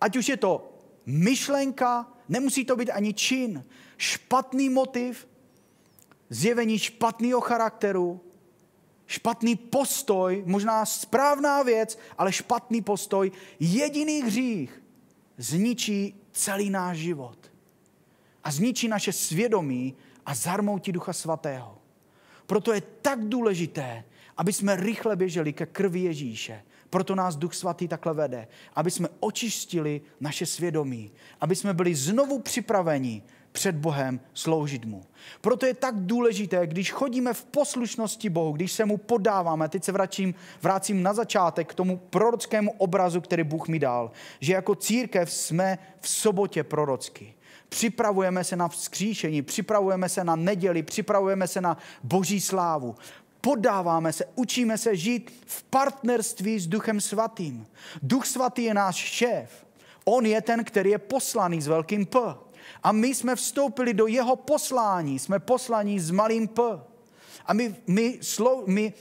ať už je to myšlenka, nemusí to být ani čin, špatný motiv, zjevení špatného charakteru, špatný postoj, možná správná věc, ale špatný postoj, jediný hřích zničí celý náš život. A zničí naše svědomí a zarmoutí Ducha Svatého. Proto je tak důležité, aby jsme rychle běželi ke krvi Ježíše, proto nás Duch Svatý takhle vede, aby jsme očistili naše svědomí, aby jsme byli znovu připraveni před Bohem sloužit mu. Proto je tak důležité, když chodíme v poslušnosti Bohu, když se mu podáváme, teď se vracím, vracím na začátek k tomu prorockému obrazu, který Bůh mi dal, že jako církev jsme v sobotě prorocky. Připravujeme se na vzkříšení, připravujeme se na neděli, připravujeme se na boží slávu poddáváme se, učíme se žít v partnerství s Duchem Svatým. Duch Svatý je náš šéf. On je ten, který je poslaný s velkým P. A my jsme vstoupili do jeho poslání. Jsme poslaní s malým P. A my, my, slou, my,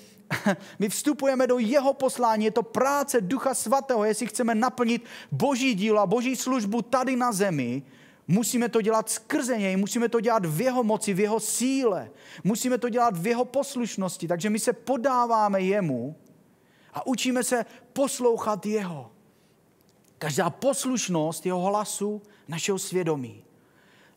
[laughs] my vstupujeme do jeho poslání. Je to práce Ducha Svatého, jestli chceme naplnit boží díla, boží službu tady na zemi, Musíme to dělat skrze něj, musíme to dělat v jeho moci, v jeho síle, musíme to dělat v jeho poslušnosti. Takže my se podáváme jemu a učíme se poslouchat jeho. Každá poslušnost jeho hlasu, našeho svědomí,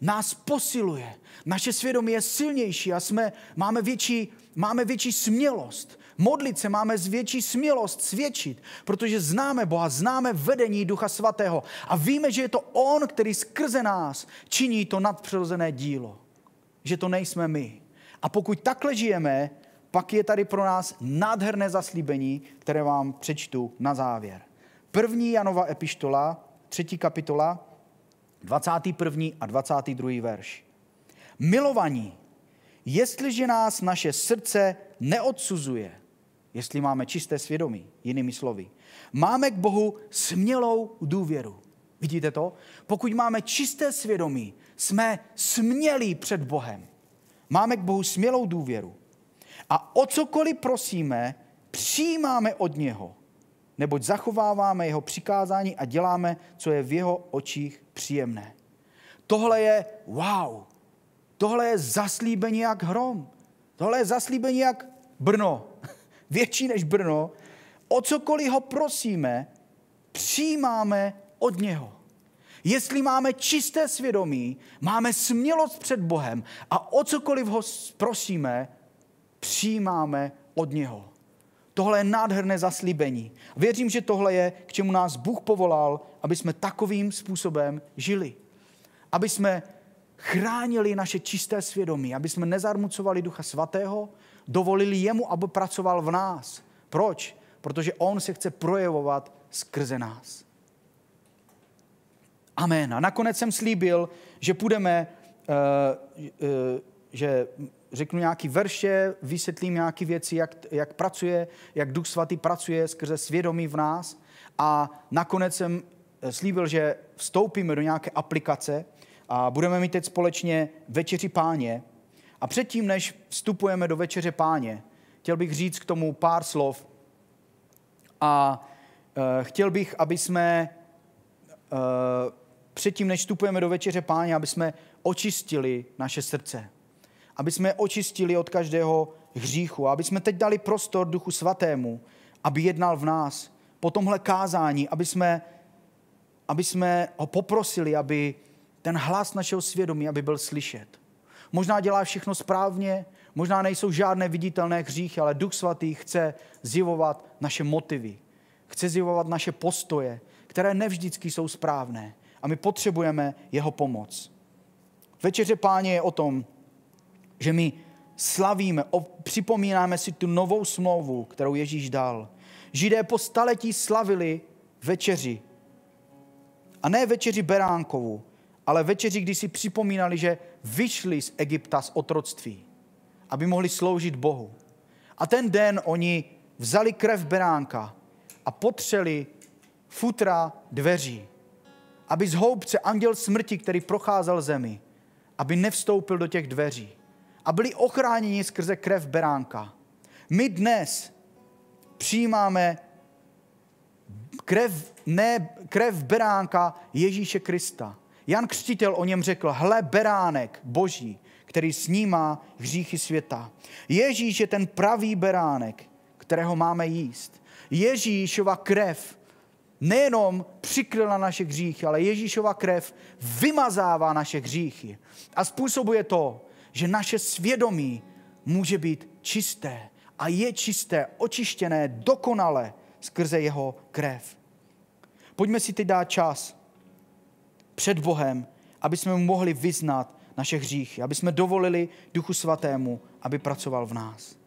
nás posiluje. Naše svědomí je silnější a jsme, máme, větší, máme větší smělost. Modlit se máme zvětší smělost, svědčit, protože známe Boha, známe vedení Ducha Svatého a víme, že je to On, který skrze nás činí to nadpřirozené dílo. Že to nejsme my. A pokud takhle žijeme, pak je tady pro nás nádherné zaslíbení, které vám přečtu na závěr. První Janova epištola, třetí kapitola, 21. a 22. verš. Milovaní, jestliže nás naše srdce neodsuzuje, jestli máme čisté svědomí, jinými slovy. Máme k Bohu smělou důvěru. Vidíte to? Pokud máme čisté svědomí, jsme smělí před Bohem. Máme k Bohu smělou důvěru. A o cokoliv prosíme, přijímáme od něho, neboť zachováváme jeho přikázání a děláme, co je v jeho očích příjemné. Tohle je wow. Tohle je zaslíbení jak hrom. Tohle je zaslíbení jak Brno. [laughs] větší než Brno, o cokoliv ho prosíme, přijímáme od něho. Jestli máme čisté svědomí, máme smělost před Bohem a o cokoliv ho prosíme, přijímáme od něho. Tohle je nádherné zaslíbení. Věřím, že tohle je, k čemu nás Bůh povolal, aby jsme takovým způsobem žili. Aby jsme chránili naše čisté svědomí, aby jsme nezarmucovali Ducha Svatého, dovolili jemu, aby pracoval v nás. Proč? Protože on se chce projevovat skrze nás. Amen. A nakonec jsem slíbil, že půjdeme, uh, uh, že řeknu nějaký verše, vysvětlím nějaké věci, jak, jak pracuje, jak Duch Svatý pracuje skrze svědomí v nás. A nakonec jsem eh, slíbil, že vstoupíme do nějaké aplikace a budeme mít teď společně večeři páně, a předtím, než vstupujeme do večeře páně, chtěl bych říct k tomu pár slov a e, chtěl bych, aby jsme e, předtím, než vstupujeme do večeře páně, aby jsme očistili naše srdce. Aby jsme očistili od každého hříchu. Aby jsme teď dali prostor Duchu Svatému, aby jednal v nás. Po tomhle kázání, aby jsme, aby jsme ho poprosili, aby ten hlas našeho svědomí, aby byl slyšet. Možná dělá všechno správně, možná nejsou žádné viditelné hříchy, ale Duch Svatý chce zjevovat naše motivy, chce zjevovat naše postoje, které nevždycky jsou správné a my potřebujeme jeho pomoc. Večeře páně je o tom, že my slavíme, připomínáme si tu novou smlouvu, kterou Ježíš dal. Židé po staletí slavili večeři. A ne večeři Beránkovu, ale večeři, kdy si připomínali, že vyšli z Egypta z otroctví, aby mohli sloužit Bohu. A ten den oni vzali krev beránka a potřeli futra dveří, aby z houbce anděl smrti, který procházel zemi, aby nevstoupil do těch dveří a byli ochráněni skrze krev beránka. My dnes přijímáme krev, ne, krev beránka Ježíše Krista Jan Křtitel o něm řekl, hle beránek boží, který snímá hříchy světa. Ježíš je ten pravý beránek, kterého máme jíst. Ježíšova krev nejenom přikryla naše hříchy, ale Ježíšova krev vymazává naše hříchy a způsobuje to, že naše svědomí může být čisté a je čisté, očištěné dokonale skrze jeho krev. Pojďme si teď dát čas před Bohem, aby jsme mu mohli vyznat naše hříchy, aby jsme dovolili Duchu Svatému, aby pracoval v nás.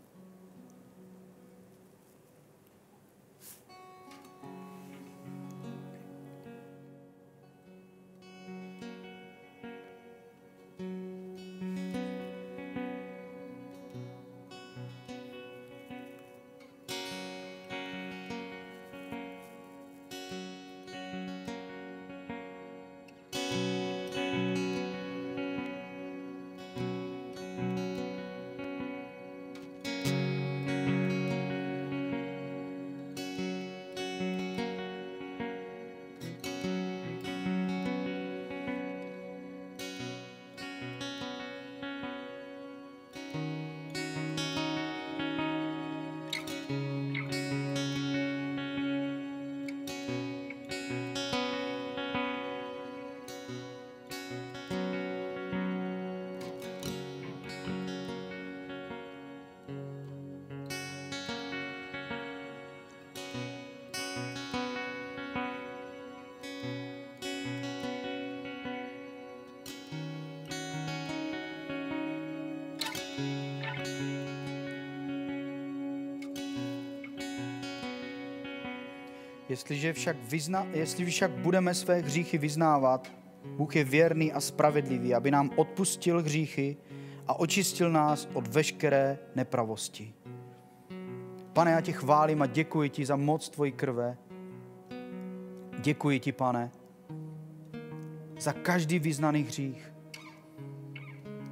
Jestliže však, vyzna, jestli však budeme své hříchy vyznávat, Bůh je věrný a spravedlivý, aby nám odpustil hříchy a očistil nás od veškeré nepravosti. Pane, já tě chválím a děkuji ti za moc tvojí krve. Děkuji ti, pane, za každý vyznaný hřích.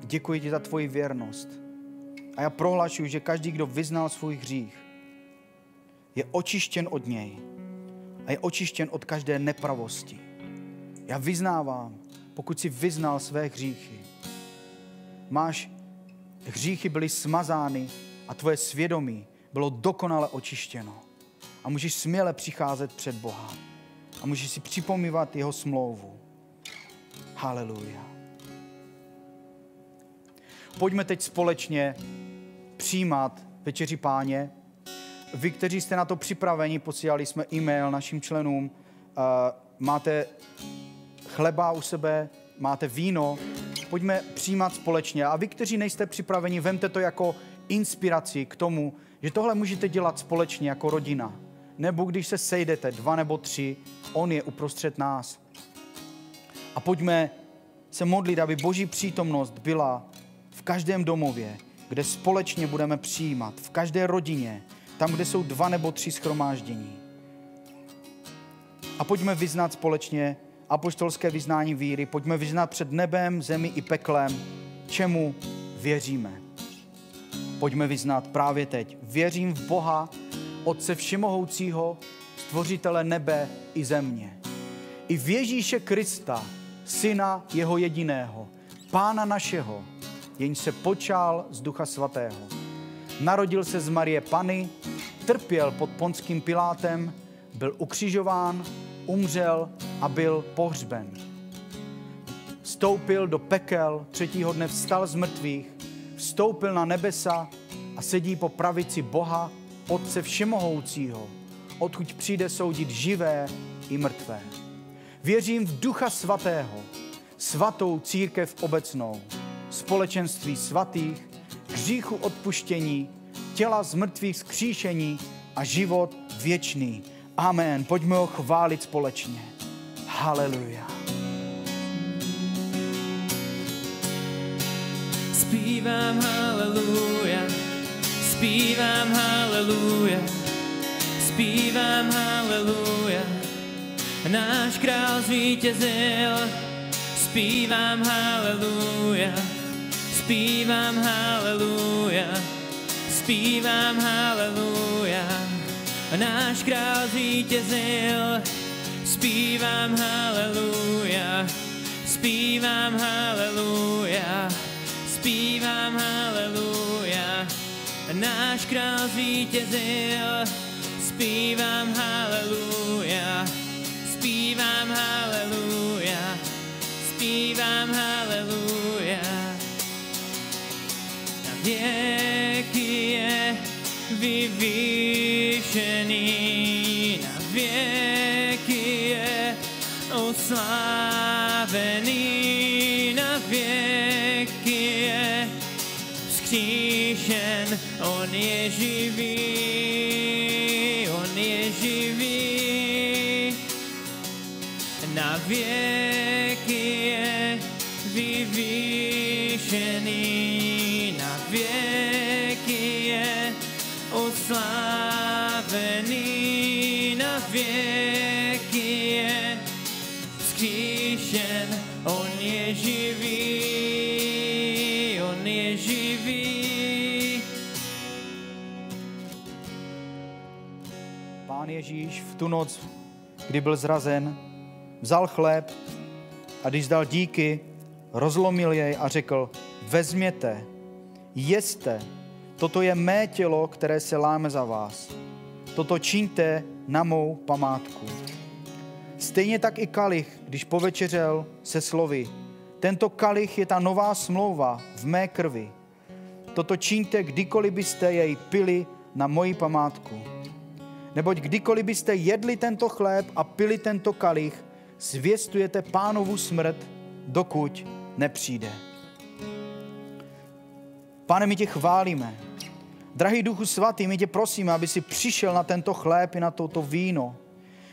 Děkuji ti za tvoji věrnost. A já prohlašuji, že každý, kdo vyznal svůj hřích, je očištěn od něj a je očištěn od každé nepravosti. Já vyznávám, pokud si vyznal své hříchy, máš, hříchy byly smazány a tvoje svědomí bylo dokonale očištěno. A můžeš směle přicházet před Boha. A můžeš si připomívat jeho smlouvu. Haleluja. Pojďme teď společně přijímat večeři páně vy, kteří jste na to připraveni, posílali jsme e-mail našim členům, eh, máte chleba u sebe, máte víno, pojďme přijímat společně. A vy, kteří nejste připraveni, vemte to jako inspiraci k tomu, že tohle můžete dělat společně jako rodina. Nebo když se sejdete dva nebo tři, on je uprostřed nás. A pojďme se modlit, aby Boží přítomnost byla v každém domově, kde společně budeme přijímat, v každé rodině, tam, kde jsou dva nebo tři schromáždění. A pojďme vyznat společně apoštolské vyznání víry, pojďme vyznat před nebem, zemi i peklem, čemu věříme. Pojďme vyznat právě teď. Věřím v Boha, Otce Všemohoucího, Stvořitele nebe i země. I v Ježíše Krista, Syna Jeho jediného, Pána našeho, jenž se počal z Ducha Svatého. Narodil se z Marie Pany, trpěl pod ponským Pilátem, byl ukřižován, umřel a byl pohřben. Vstoupil do pekel, třetího dne vstal z mrtvých, vstoupil na nebesa a sedí po pravici Boha, Otce Všemohoucího, odkud přijde soudit živé i mrtvé. Věřím v Ducha Svatého, svatou církev obecnou, společenství svatých, k odpuštění, těla z mrtvých zkříšení a život věčný. Amen. Pojďme ho chválit společně. Haleluja. Zpívám haleluja, zpívám haleluja, zpívám haleluja. Náš král zvítězil, zpívám haleluja, zpívám haleluja zpívám haleluja. Náš král zvítězil, zpívám haleluja, zpívám haleluja, zpívám haleluja. Náš král zvítězil, zpívám haleluja, zpívám haleluja, zpívám haleluja. Yeah vyvýšený, na věky je oslávený, na věky je vzkříšen, on je živý. tu noc, kdy byl zrazen, vzal chléb a když dal díky, rozlomil jej a řekl, vezměte, jeste, toto je mé tělo, které se láme za vás. Toto čiňte na mou památku. Stejně tak i kalich, když povečeřel se slovy. Tento kalich je ta nová smlouva v mé krvi. Toto čiňte, kdykoliv byste jej pili na moji památku. Neboť kdykoliv byste jedli tento chléb a pili tento kalich, zvěstujete pánovu smrt, dokud nepřijde. Pane, my tě chválíme. Drahý Duchu Svatý, my tě prosíme, aby si přišel na tento chléb i na toto víno,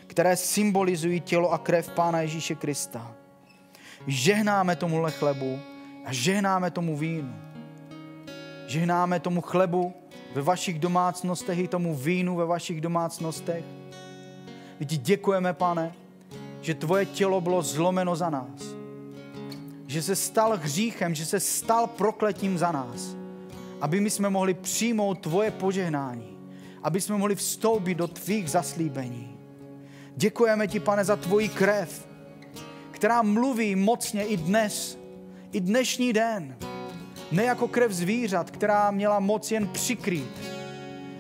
které symbolizují tělo a krev Pána Ježíše Krista. Žehnáme tomuhle chlebu a žehnáme tomu vínu. Žehnáme tomu chlebu, ve vašich domácnostech i tomu vínu ve vašich domácnostech. My ti děkujeme, pane, že tvoje tělo bylo zlomeno za nás. Že se stal hříchem, že se stal prokletím za nás. Aby my jsme mohli přijmout tvoje požehnání. Aby jsme mohli vstoupit do tvých zaslíbení. Děkujeme ti, pane, za tvoji krev, která mluví mocně i dnes, i dnešní den ne jako krev zvířat, která měla moc jen přikrýt,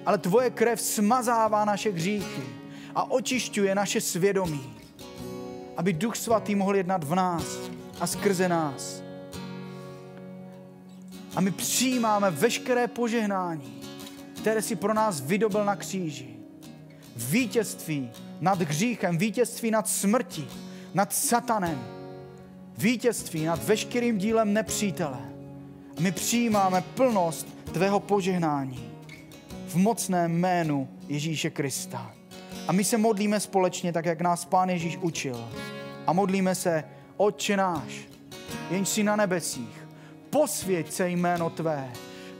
ale tvoje krev smazává naše hříchy a očišťuje naše svědomí, aby Duch Svatý mohl jednat v nás a skrze nás. A my přijímáme veškeré požehnání, které si pro nás vydobil na kříži. Vítězství nad hříchem, vítězství nad smrtí, nad satanem, vítězství nad veškerým dílem nepřítele. My přijímáme plnost tvého požehnání v mocném jménu Ježíše Krista. A my se modlíme společně, tak jak nás Pán Ježíš učil. A modlíme se, Otče náš, jenž si na nebesích, posvěď se jméno Tvé,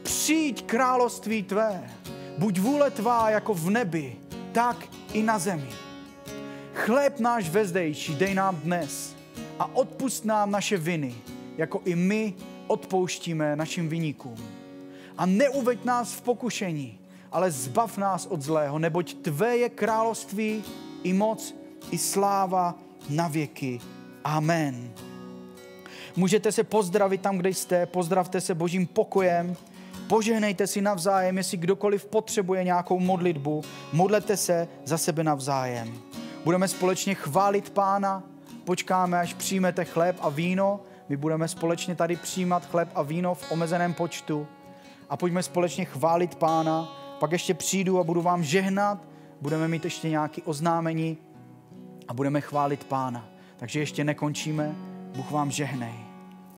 přijď království Tvé, buď vůle Tvá jako v nebi, tak i na zemi. Chléb náš vezdejší dej nám dnes a odpust nám naše viny, jako i my odpouštíme našim vyníkům. A neuveď nás v pokušení, ale zbav nás od zlého, neboť Tvé je království i moc, i sláva na věky. Amen. Můžete se pozdravit tam, kde jste, pozdravte se božím pokojem, požehnejte si navzájem, jestli kdokoliv potřebuje nějakou modlitbu, modlete se za sebe navzájem. Budeme společně chválit Pána, počkáme, až přijmete chléb a víno, my budeme společně tady přijímat chleb a víno v omezeném počtu a pojďme společně chválit Pána. Pak ještě přijdu a budu vám žehnat, budeme mít ještě nějaké oznámení a budeme chválit Pána. Takže ještě nekončíme. Bůh vám žehnej.